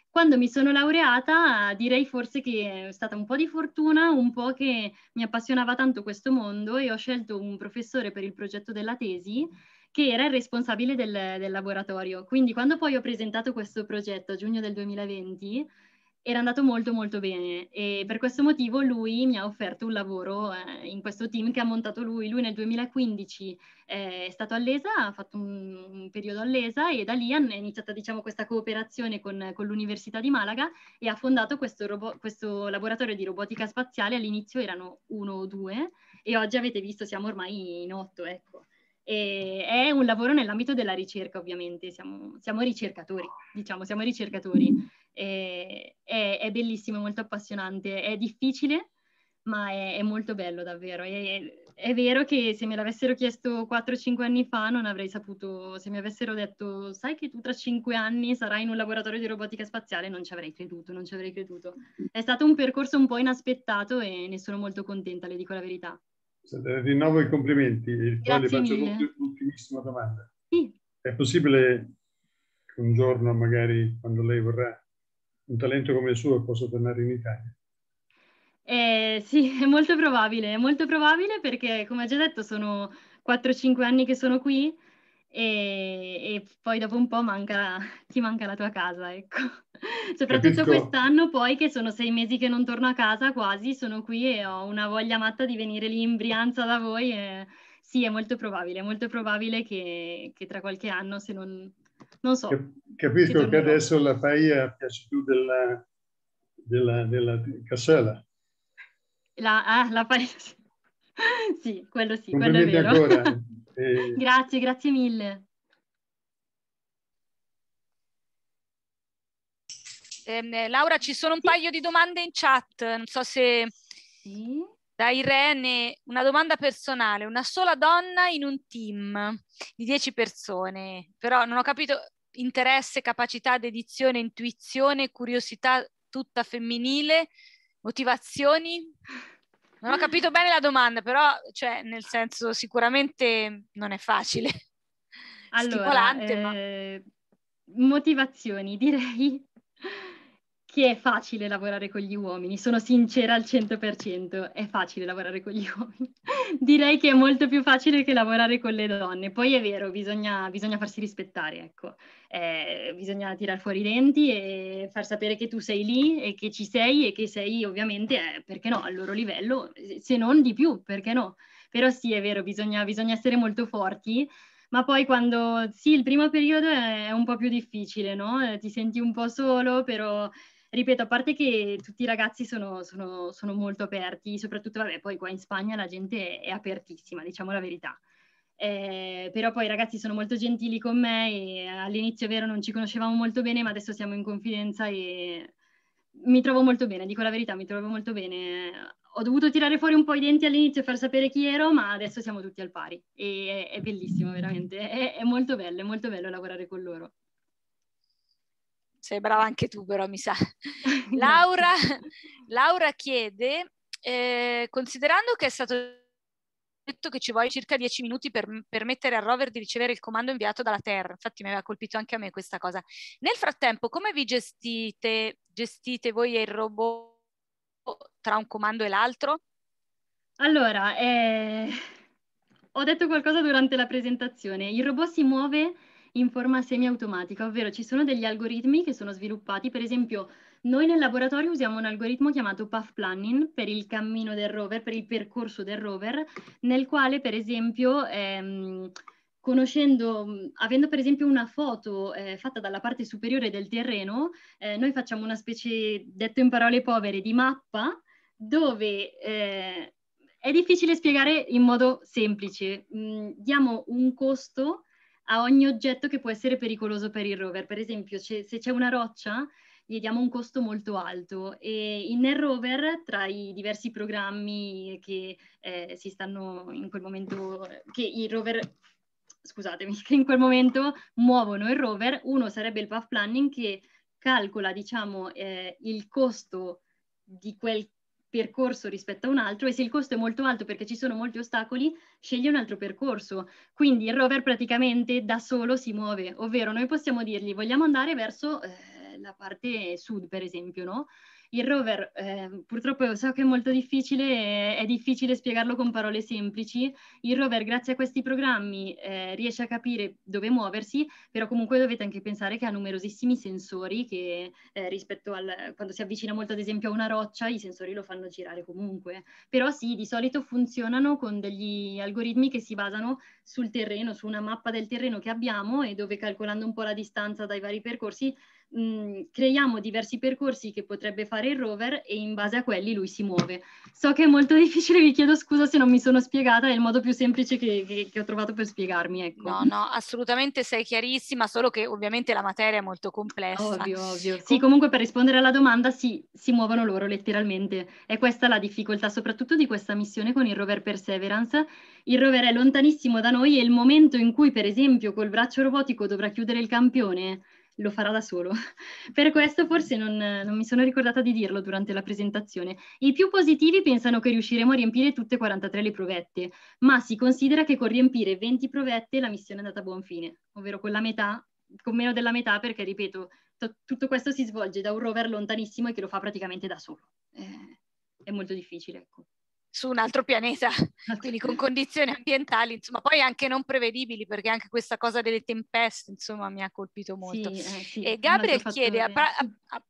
Quando mi sono laureata direi forse che è stata un po' di fortuna, un po' che mi appassionava tanto questo mondo e ho scelto un professore per il progetto della tesi che era il responsabile del, del laboratorio. Quindi quando poi ho presentato questo progetto a giugno del 2020 era andato molto molto bene e per questo motivo lui mi ha offerto un lavoro eh, in questo team che ha montato lui. Lui nel 2015 eh, è stato all'ESA, ha fatto un, un, periodo all'ESA e da lì è iniziata diciamo, questa cooperazione con, con, l'Università di Malaga e ha fondato questo, robo- questo laboratorio di robotica spaziale, all'inizio erano uno o due e oggi avete visto siamo ormai in otto. Ecco. E è un lavoro nell'ambito della ricerca ovviamente, siamo, siamo ricercatori, diciamo, siamo ricercatori è, è, è bellissimo, è molto appassionante, è difficile, ma è, è molto bello davvero. È, vero che se me l'avessero chiesto 4-5 anni fa non avrei saputo, se mi avessero detto sai che tu tra 5 anni sarai in un laboratorio di robotica spaziale, non ci avrei creduto, non ci avrei creduto. È stato un percorso un po' inaspettato e ne sono molto contenta, le dico la verità. Rinnovo i complimenti e poi le faccio l'ultimissima domanda. Sì. È possibile che un giorno, magari quando lei vorrà, un talento come il suo e posso tornare in Italia? Eh, sì, [laughs] è molto probabile, è molto probabile perché come ho già detto sono 4-5 anni che sono qui e, e, poi dopo un po' manca, [laughs] ti manca la tua casa, ecco. [laughs] Soprattutto Capisco. quest'anno poi che sono sei mesi che non torno a casa quasi, sono qui e ho una voglia matta di venire lì in Brianza da voi. E, sì, è molto probabile, è molto probabile che, che tra qualche anno, se non non so. Capisco che, adesso la fai a eh, piacere della, della, della casella. La, ah, la fai... [laughs] sì, quello sì, quello è vero. Ancora, [laughs] eh... grazie, grazie mille. Eh, Laura, ci sono un sì. paio di domande in chat, non so se... Sì da Irene una domanda personale, una sola donna in un team di 10 persone, però non ho capito interesse, capacità, dedizione, intuizione, curiosità tutta femminile, motivazioni. Non ho capito bene la domanda, però cioè, nel senso sicuramente non è facile. Allora, eh, ma... motivazioni direi che è facile lavorare con gli uomini, sono sincera al 100%, è facile lavorare con gli [laughs] uomini. Direi che è molto più facile che lavorare con le donne. Poi è vero, bisogna, bisogna farsi rispettare, ecco. Eh, bisogna tirar fuori i denti e far sapere che tu sei lì e che ci sei e che sei ovviamente, eh, perché no, al loro livello, se non di più, perché no. Però sì, è vero, bisogna, bisogna essere molto forti ma poi quando sì, il primo periodo è un po' più difficile, no? Ti senti un po' solo, però ripeto, a parte che tutti i ragazzi sono, sono, sono molto aperti, soprattutto, vabbè, poi qua in Spagna la gente è apertissima, diciamo la verità. Eh, però poi i ragazzi sono molto gentili con me e all'inizio è vero non ci conoscevamo molto bene, ma adesso siamo in confidenza e mi trovo molto bene, dico la verità, mi trovo molto bene. Ho dovuto tirare fuori un po' i denti all'inizio e far sapere chi ero, ma adesso siamo tutti al pari e è, è bellissimo, veramente, è, è molto bello, è molto bello lavorare con loro sei brava anche tu però mi sa. [laughs] Laura, Laura chiede, eh, considerando che è stato detto che ci vuole circa dieci minuti per permettere al rover di ricevere il comando inviato dalla Terra, infatti mi aveva colpito anche a me questa cosa. Nel frattempo come vi gestite, gestite voi e il robot tra un comando e l'altro? Allora, eh, ho detto qualcosa durante la presentazione, il robot si muove in forma semiautomatica, ovvero ci sono degli algoritmi che sono sviluppati, per esempio noi nel laboratorio usiamo un algoritmo chiamato Path Planning per il cammino del rover, per il percorso del rover, nel quale per esempio... Ehm, conoscendo, avendo per esempio una foto eh, fatta dalla parte superiore del terreno, eh, noi facciamo una specie, detto in parole povere, di mappa dove eh, è difficile spiegare in modo semplice. Mm, diamo un costo a ogni oggetto che può essere pericoloso per il rover. Per esempio, c'è, se c'è una roccia, gli diamo un costo molto alto e in Air Rover tra i diversi programmi che eh, si stanno in quel momento, che i rover, scusatemi, che in quel momento muovono il rover, uno sarebbe il path planning che calcola, diciamo, eh, il costo di quel percorso rispetto a un altro e se il costo è molto alto perché ci sono molti ostacoli, sceglie un altro percorso. Quindi il rover praticamente da solo si muove, ovvero noi possiamo dirgli vogliamo andare verso eh, la parte sud, per esempio, no? il rover eh, purtroppo so che è molto difficile, eh, è difficile spiegarlo con parole semplici. Il rover grazie a questi programmi eh, riesce a capire dove muoversi, però comunque dovete anche pensare che ha numerosissimi sensori che eh, rispetto al quando si avvicina molto ad esempio a una roccia, i sensori lo fanno girare comunque. Però sì, di solito funzionano con degli algoritmi che si basano sul terreno, su una mappa del terreno che abbiamo e dove calcolando un po' la distanza dai vari percorsi mh, creiamo diversi percorsi che potrebbe fare il rover e in base a quelli lui si muove. So che è molto [laughs] difficile, vi chiedo scusa se non mi sono spiegata, è il modo più semplice che, che, che ho trovato per spiegarmi. Ecco. No, no, assolutamente sei chiarissima, solo che ovviamente la materia è molto complessa. Ovvio, ovvio. [laughs] sì, comunque per rispondere alla domanda, sì, si muovono loro letteralmente. È questa la difficoltà soprattutto di questa missione con il rover Perseverance. Il rover è lontanissimo da noi e il momento in cui per esempio col braccio robotico dovrà chiudere il campione lo farà da solo. [laughs] Per questo forse non, non, mi sono ricordata di dirlo durante la presentazione. I più positivi pensano che riusciremo a riempire tutte 43 le provette, ma si considera che con riempire 20 provette la missione è andata a buon fine, ovvero con la metà, con meno della metà, perché ripeto, t- tutto questo si svolge da un rover lontanissimo e che lo fa praticamente da solo. Eh, è molto difficile, ecco su un altro pianeta, [laughs] quindi con condizioni ambientali, insomma, poi anche non prevedibili, perché anche questa cosa delle tempeste, insomma, mi ha colpito molto. Sì, eh, sì, e Gabriel chiede, a, a, a,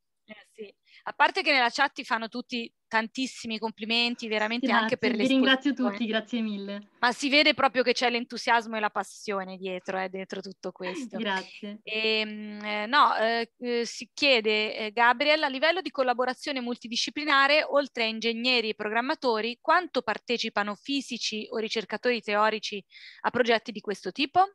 a parte che nella chat ti fanno tutti tantissimi complimenti, veramente grazie, anche per le Vi ringrazio tutti, grazie mille. Ma si vede proprio che c'è l'entusiasmo e la passione dietro, eh, dietro tutto questo. grazie. E, ehm, eh, no, eh, eh, si chiede, eh, Gabriel, a livello di collaborazione multidisciplinare, oltre a ingegneri e programmatori, quanto partecipano fisici o ricercatori teorici a progetti di questo tipo?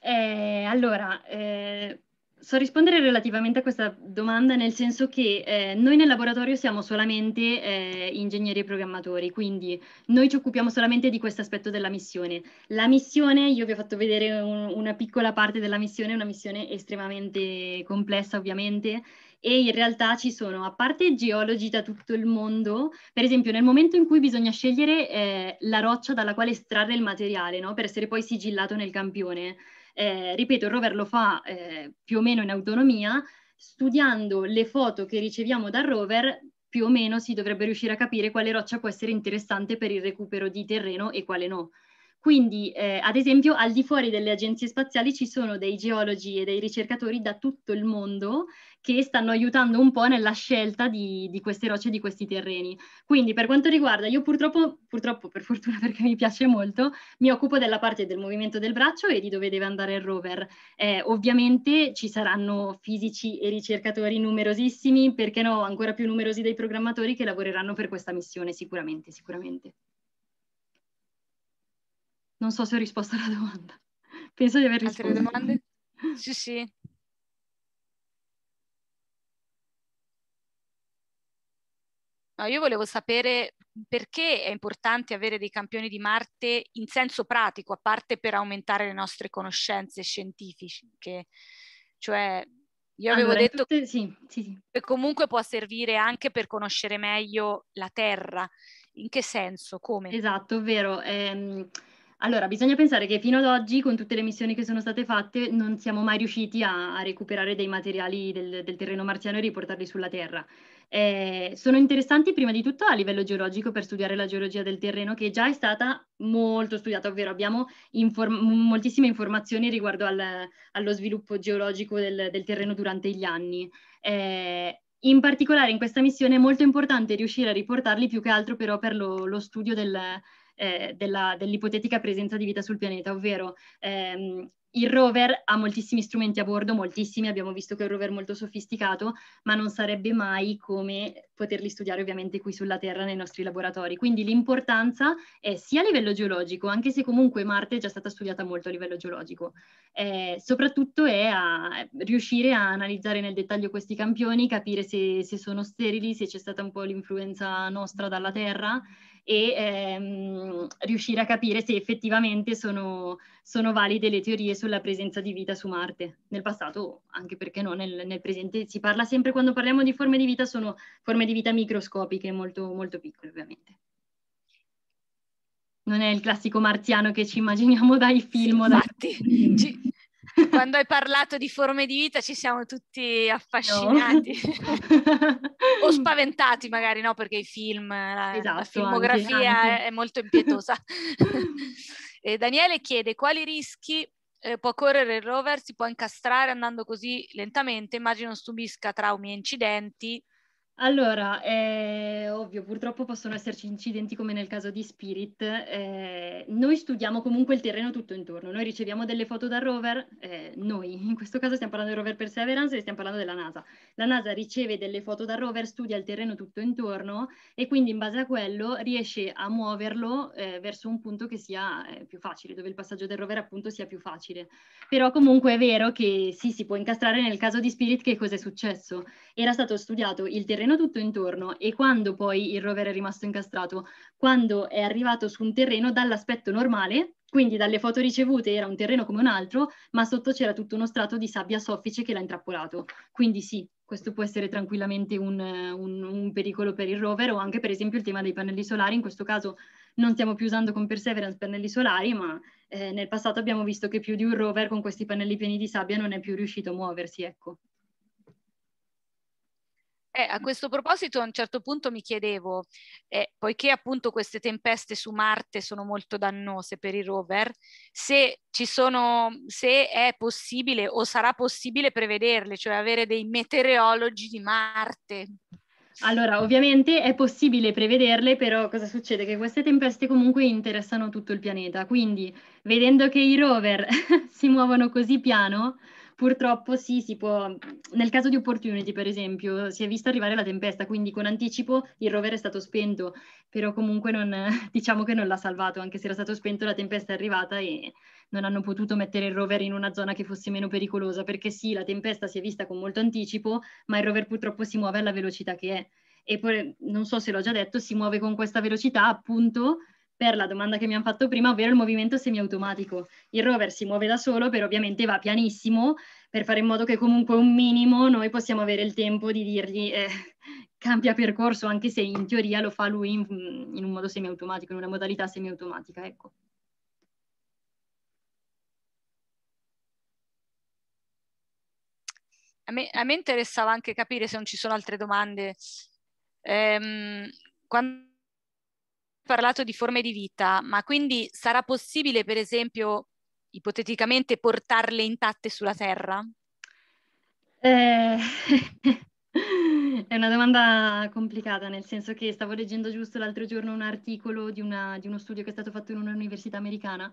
Eh, allora, eh, so rispondere relativamente a questa domanda nel senso che eh, noi nel laboratorio siamo solamente eh, ingegneri e programmatori, quindi noi ci occupiamo solamente di questo aspetto della missione. La missione, io vi ho fatto vedere un, una piccola parte della missione, una missione estremamente complessa ovviamente, e in realtà ci sono, a parte geologi da tutto il mondo, per esempio nel momento in cui bisogna scegliere eh, la roccia dalla quale estrarre il materiale, no? per essere poi sigillato nel campione, eh, ripeto, il rover lo fa eh, più o meno in autonomia, studiando le foto che riceviamo dal rover più o meno si dovrebbe riuscire a capire quale roccia può essere interessante per il recupero di terreno e quale no. Quindi, eh, ad esempio, al di fuori delle agenzie spaziali ci sono dei geologi e dei ricercatori da tutto il mondo che stanno aiutando un po' nella scelta di, di queste rocce, e di questi terreni. Quindi, per quanto riguarda, io purtroppo, purtroppo, per fortuna [laughs] perché mi piace molto, mi occupo della parte del movimento del braccio e di dove deve andare il rover. Eh, ovviamente ci saranno fisici e ricercatori numerosissimi, perché no, ancora più numerosi dei programmatori che lavoreranno per questa missione, sicuramente, sicuramente. Non so se ho risposto alla domanda. [laughs] Penso di aver risposto. Altre domande? [laughs] sì, sì. No, io volevo sapere perché è importante avere dei campioni di Marte in senso pratico, a parte per aumentare le nostre conoscenze scientifiche. Cioè, io avevo allora, detto tutte, sì, sì, sì. che comunque può servire anche per conoscere meglio la Terra. In che senso? Come? Esatto, ovvero ehm, allora, bisogna pensare che fino ad oggi, con tutte le missioni che sono state fatte, non siamo mai riusciti a, a recuperare dei materiali del, del, terreno marziano e riportarli sulla Terra. Eh, sono interessanti prima di tutto a livello geologico per studiare la geologia del terreno, che già è stata molto studiata, ovvero abbiamo inform- moltissime informazioni riguardo al, allo sviluppo geologico del, del, terreno durante gli anni. Eh, in particolare in questa missione è molto importante riuscire a riportarli più che altro però per lo, lo studio del, eh, della, dell'ipotetica presenza di vita sul pianeta, ovvero ehm, il rover ha moltissimi strumenti a bordo, moltissimi, abbiamo visto che è un rover molto sofisticato, ma non sarebbe mai come poterli studiare ovviamente qui sulla Terra nei nostri laboratori. Quindi l'importanza è sia a livello geologico, anche se comunque Marte è già stata studiata molto a livello geologico, eh, soprattutto è a riuscire a analizzare nel dettaglio questi campioni, capire se, se sono sterili, se c'è stata un po' l'influenza nostra dalla Terra e ehm, riuscire a capire se effettivamente sono, sono, valide le teorie sulla presenza di vita su Marte. Nel passato, anche perché no, nel, nel presente si parla sempre quando parliamo di forme di vita, sono forme di vita microscopiche, molto, molto piccole ovviamente non è il classico marziano che ci immaginiamo dai film. Sì, dai... Infatti, ci, quando hai parlato di forme di vita ci siamo tutti affascinati no. o spaventati magari, no? Perché i film, la, esatto, la filmografia anche, anche. è molto impietosa. e Daniele chiede quali rischi eh, può correre il rover, si può incastrare andando così lentamente, immagino subisca traumi e incidenti. Allora, è ovvio, purtroppo possono esserci incidenti come nel caso di Spirit. Eh, noi studiamo comunque il terreno tutto intorno, noi riceviamo delle foto dal rover, eh, noi, in questo caso stiamo parlando del rover Perseverance e stiamo parlando della NASA. La NASA riceve delle foto dal rover, studia il terreno tutto intorno e quindi in base a quello riesce a muoverlo eh, verso un punto che sia eh, più facile, dove il passaggio del rover appunto sia più facile. Però comunque è vero che sì, si può incastrare nel caso di Spirit che cosa è successo. Era stato studiato il terreno terreno tutto intorno e quando poi il rover è rimasto incastrato, quando è arrivato su un terreno dall'aspetto normale, quindi dalle foto ricevute era un terreno come un altro, ma sotto c'era tutto uno strato di sabbia soffice che l'ha intrappolato. Quindi sì, questo può essere tranquillamente un, un, un pericolo per il rover o anche per esempio il tema dei pannelli solari, in questo caso non stiamo più usando con Perseverance pannelli solari, ma eh, nel passato abbiamo visto che più di un rover con questi pannelli pieni di sabbia non è più riuscito a muoversi, ecco. Eh, a questo proposito a un certo punto mi chiedevo, eh, poiché appunto queste tempeste su Marte sono molto dannose per i rover, se, sono, se è possibile o sarà possibile prevederle, cioè avere dei meteorologi di Marte. Allora, ovviamente è possibile prevederle, però cosa succede? Che queste tempeste comunque interessano tutto il pianeta, quindi vedendo che i rover [laughs] si muovono così piano, Purtroppo sì, si può, nel caso di Opportunity per esempio, si è vista arrivare la tempesta, quindi con anticipo il rover è stato spento, però comunque non, [laughs] diciamo che non l'ha salvato, anche se era stato spento la tempesta è arrivata e non hanno potuto mettere il rover in una zona che fosse meno pericolosa, perché sì, la tempesta si è vista con molto anticipo, ma il rover purtroppo si muove alla velocità che è. E poi, non so se l'ho già detto, si muove con questa velocità appunto per la domanda che mi hanno fatto prima, ovvero il movimento semiautomatico. Il rover si muove da solo, però ovviamente va pianissimo per fare in modo che comunque un minimo noi possiamo avere il tempo di dirgli eh, [laughs] cambia percorso, anche se in teoria lo fa lui in, in un modo semiautomatico, in una modalità semiautomatica. Ecco. A me, a me, interessava anche capire se non ci sono altre domande. Ehm, quando parlato di forme di vita, ma quindi sarà possibile, per esempio, ipoteticamente portarle intatte sulla Terra? Eh, [laughs] è una domanda complicata, nel senso che stavo leggendo giusto l'altro giorno un articolo di, una, di uno studio che è stato fatto in un'università americana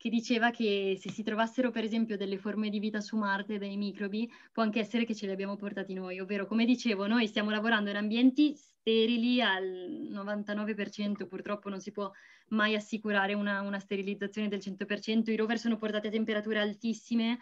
che diceva che se si trovassero per esempio delle forme di vita su Marte, dei microbi, può anche essere che ce li abbiamo portati noi, ovvero come dicevo noi stiamo lavorando in ambienti sterili al 99%, purtroppo non si può mai assicurare una, una sterilizzazione del 100%, i rover sono portati a temperature altissime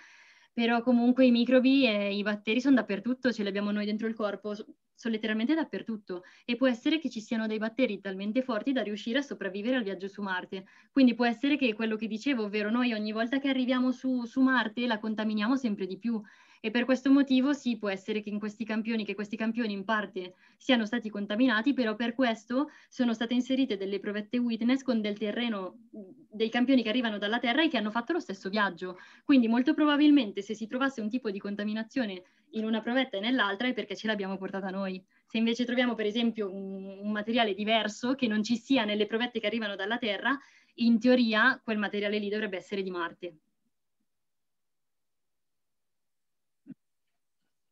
però comunque i microbi e i batteri sono dappertutto, ce li abbiamo noi dentro il corpo, sono letteralmente dappertutto e può essere che ci siano dei batteri talmente forti da riuscire a sopravvivere al viaggio su Marte. Quindi può essere che quello che dicevo, ovvero noi ogni volta che arriviamo su, su Marte la contaminiamo sempre di più e per questo motivo sì, può essere che, in questi campioni, che questi campioni in parte siano stati contaminati, però per questo sono state inserite delle provette witness con del terreno dei campioni che arrivano dalla Terra e che hanno fatto lo stesso viaggio. Quindi molto probabilmente se si trovasse un tipo di contaminazione in una provetta e nell'altra è perché ce l'abbiamo portata noi. Se invece troviamo per esempio un, un materiale diverso che non ci sia nelle provette che arrivano dalla Terra, in teoria quel materiale lì dovrebbe essere di Marte.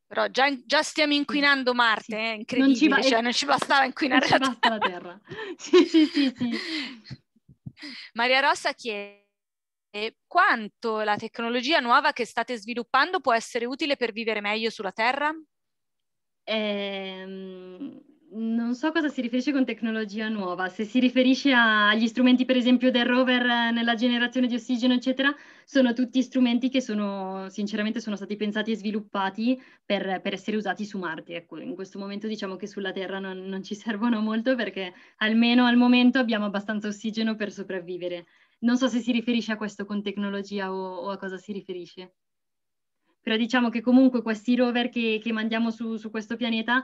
Però già, già, stiamo inquinando Marte, è eh? incredibile, non ci, ba- cioè non ci bastava [laughs] inquinare non la ci Terra. la Terra. sì, sì, sì, sì. [laughs] Maria Rossa chiede quanto la tecnologia nuova che state sviluppando può essere utile per vivere meglio sulla Terra? Ehm, non so cosa si riferisce con tecnologia nuova, se si riferisce agli strumenti per esempio del rover eh, nella generazione di ossigeno eccetera, sono tutti strumenti che sono sinceramente sono stati pensati e sviluppati per, per essere usati su Marte. Ecco, in questo momento diciamo che sulla Terra non, non ci servono molto perché almeno al momento abbiamo abbastanza ossigeno per sopravvivere. Non so se si riferisce a questo con tecnologia o, o a cosa si riferisce però diciamo che comunque questi rover che, che mandiamo su, su, questo pianeta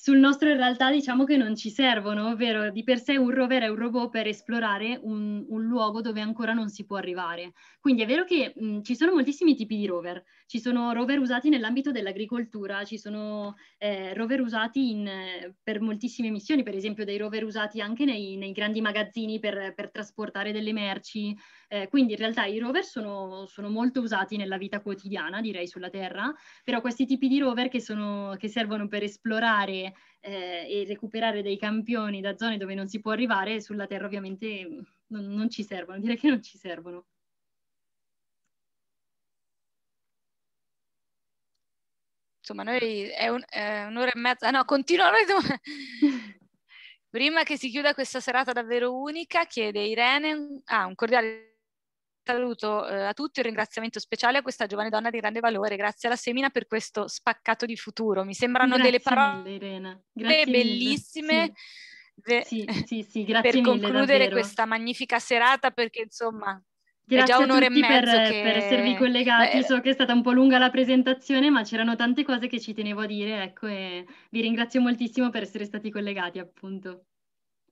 sul nostro in realtà diciamo che non ci servono, ovvero di per sé un rover è un robot per esplorare un, un luogo dove ancora non si può arrivare. Quindi è vero che mh, ci sono moltissimi tipi di rover, ci sono rover usati nell'ambito dell'agricoltura, ci sono eh, rover usati in, per moltissime missioni, per esempio dei rover usati anche nei, nei grandi magazzini per, per trasportare delle merci, eh, quindi in realtà i rover sono, sono, molto usati nella vita quotidiana, direi, sulla Terra, però questi tipi di rover che, sono, che servono per esplorare eh, e recuperare dei campioni da zone dove non si può arrivare, sulla Terra ovviamente non, non ci servono, direi che non ci servono. insomma, noi è, un'ora e mezza, no, continua. [laughs] Prima che si chiuda questa serata davvero unica, chiede Irene, ah, un cordiale saluto eh, a tutti, un ringraziamento speciale a questa giovane donna di grande valore, grazie alla Semina per questo spaccato di futuro. Mi sembrano grazie delle parole mille, bellissime. Sì. Sì, sì, sì, [laughs] grazie per concludere davvero. questa magnifica serata perché insomma Grazie è già un'ora e mezzo per, eh, che... per esservi collegati. Beh, so che è stata un po' lunga la presentazione, ma c'erano tante cose che ci tenevo a dire, ecco, e vi ringrazio moltissimo per essere stati collegati, appunto.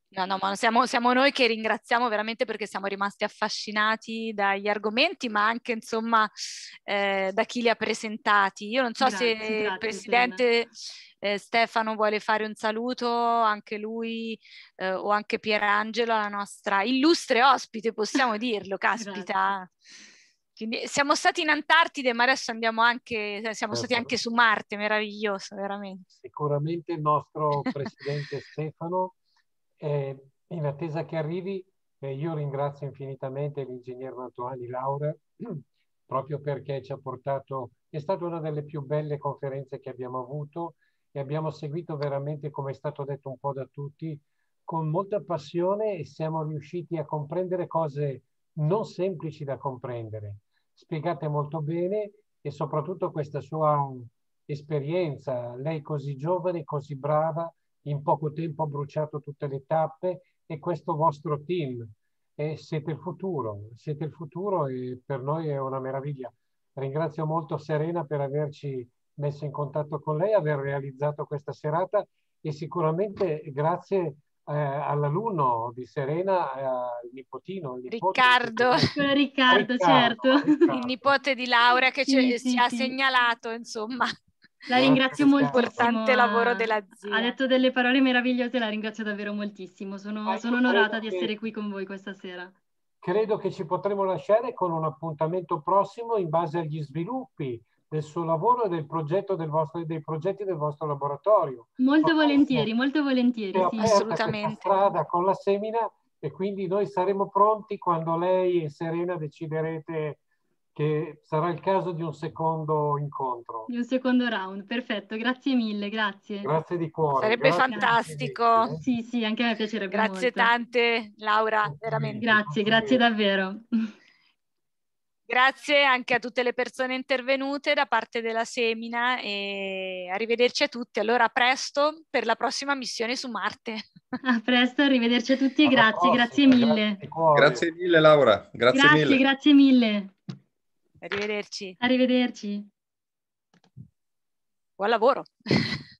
No, no, ma siamo, siamo, noi che ringraziamo veramente perché siamo rimasti affascinati dagli argomenti, ma anche insomma eh, da chi li ha presentati. Io non so grazie, se il Presidente eh, Stefano vuole fare un saluto, anche lui eh, o anche Pierangelo, la nostra illustre ospite, possiamo [laughs] dirlo, caspita. Quindi siamo stati in Antartide, ma adesso andiamo anche, siamo certo. stati anche su Marte, meraviglioso, veramente. Sicuramente il nostro presidente [laughs] Stefano e in attesa che arrivi, eh, io ringrazio infinitamente l'ingegner Mantoani Laura, [clears throat] proprio perché ci ha portato, è stata una delle più belle conferenze che abbiamo avuto e abbiamo seguito veramente, come è stato detto un po' da tutti, con molta passione e siamo riusciti a comprendere cose non semplici da comprendere, spiegate molto bene e soprattutto questa sua esperienza, lei così giovane, così brava, in poco tempo ha bruciato tutte le tappe e questo vostro team e siete il futuro, siete il futuro e per noi è una meraviglia. Ringrazio molto Serena per averci messo in contatto con lei, aver realizzato questa serata e sicuramente grazie eh, all'alunno di Serena, eh, il nipotino. Il Riccardo. [laughs] Riccardo, Riccardo, certo. Riccardo. Il nipote di Laura che sì, ci, sì, ci sì. ha segnalato, insomma. La ringrazio molto. Importante lavoro della zia. Ha detto delle parole meravigliose, la ringrazio davvero moltissimo. Sono, ecco, sono onorata di essere che... qui con voi questa sera. Credo che ci potremo lasciare con un appuntamento prossimo in base agli sviluppi del suo lavoro e del progetto del vostro, dei progetti del vostro laboratorio. Molto Forse volentieri, molto volentieri, sì, assolutamente. strada con la semina e quindi noi saremo pronti quando lei e Serena deciderete che sarà il caso di un secondo incontro. Di un secondo round, perfetto, grazie mille, grazie. Grazie di cuore. Sarebbe grazie fantastico. Sì, sì, anche a me piacerebbe Grazie molto. tante, Laura, veramente. Grazie, grazie davvero. Grazie anche a tutte le persone intervenute da parte della Semina e arrivederci a tutti. Allora, a presto per la prossima missione su Marte. A presto, arrivederci a tutti e grazie, prossima, grazie mille. Grazie, grazie mille Laura, grazie, grazie mille. Grazie, grazie mille. Arrivederci. Arrivederci. Buon lavoro. [laughs]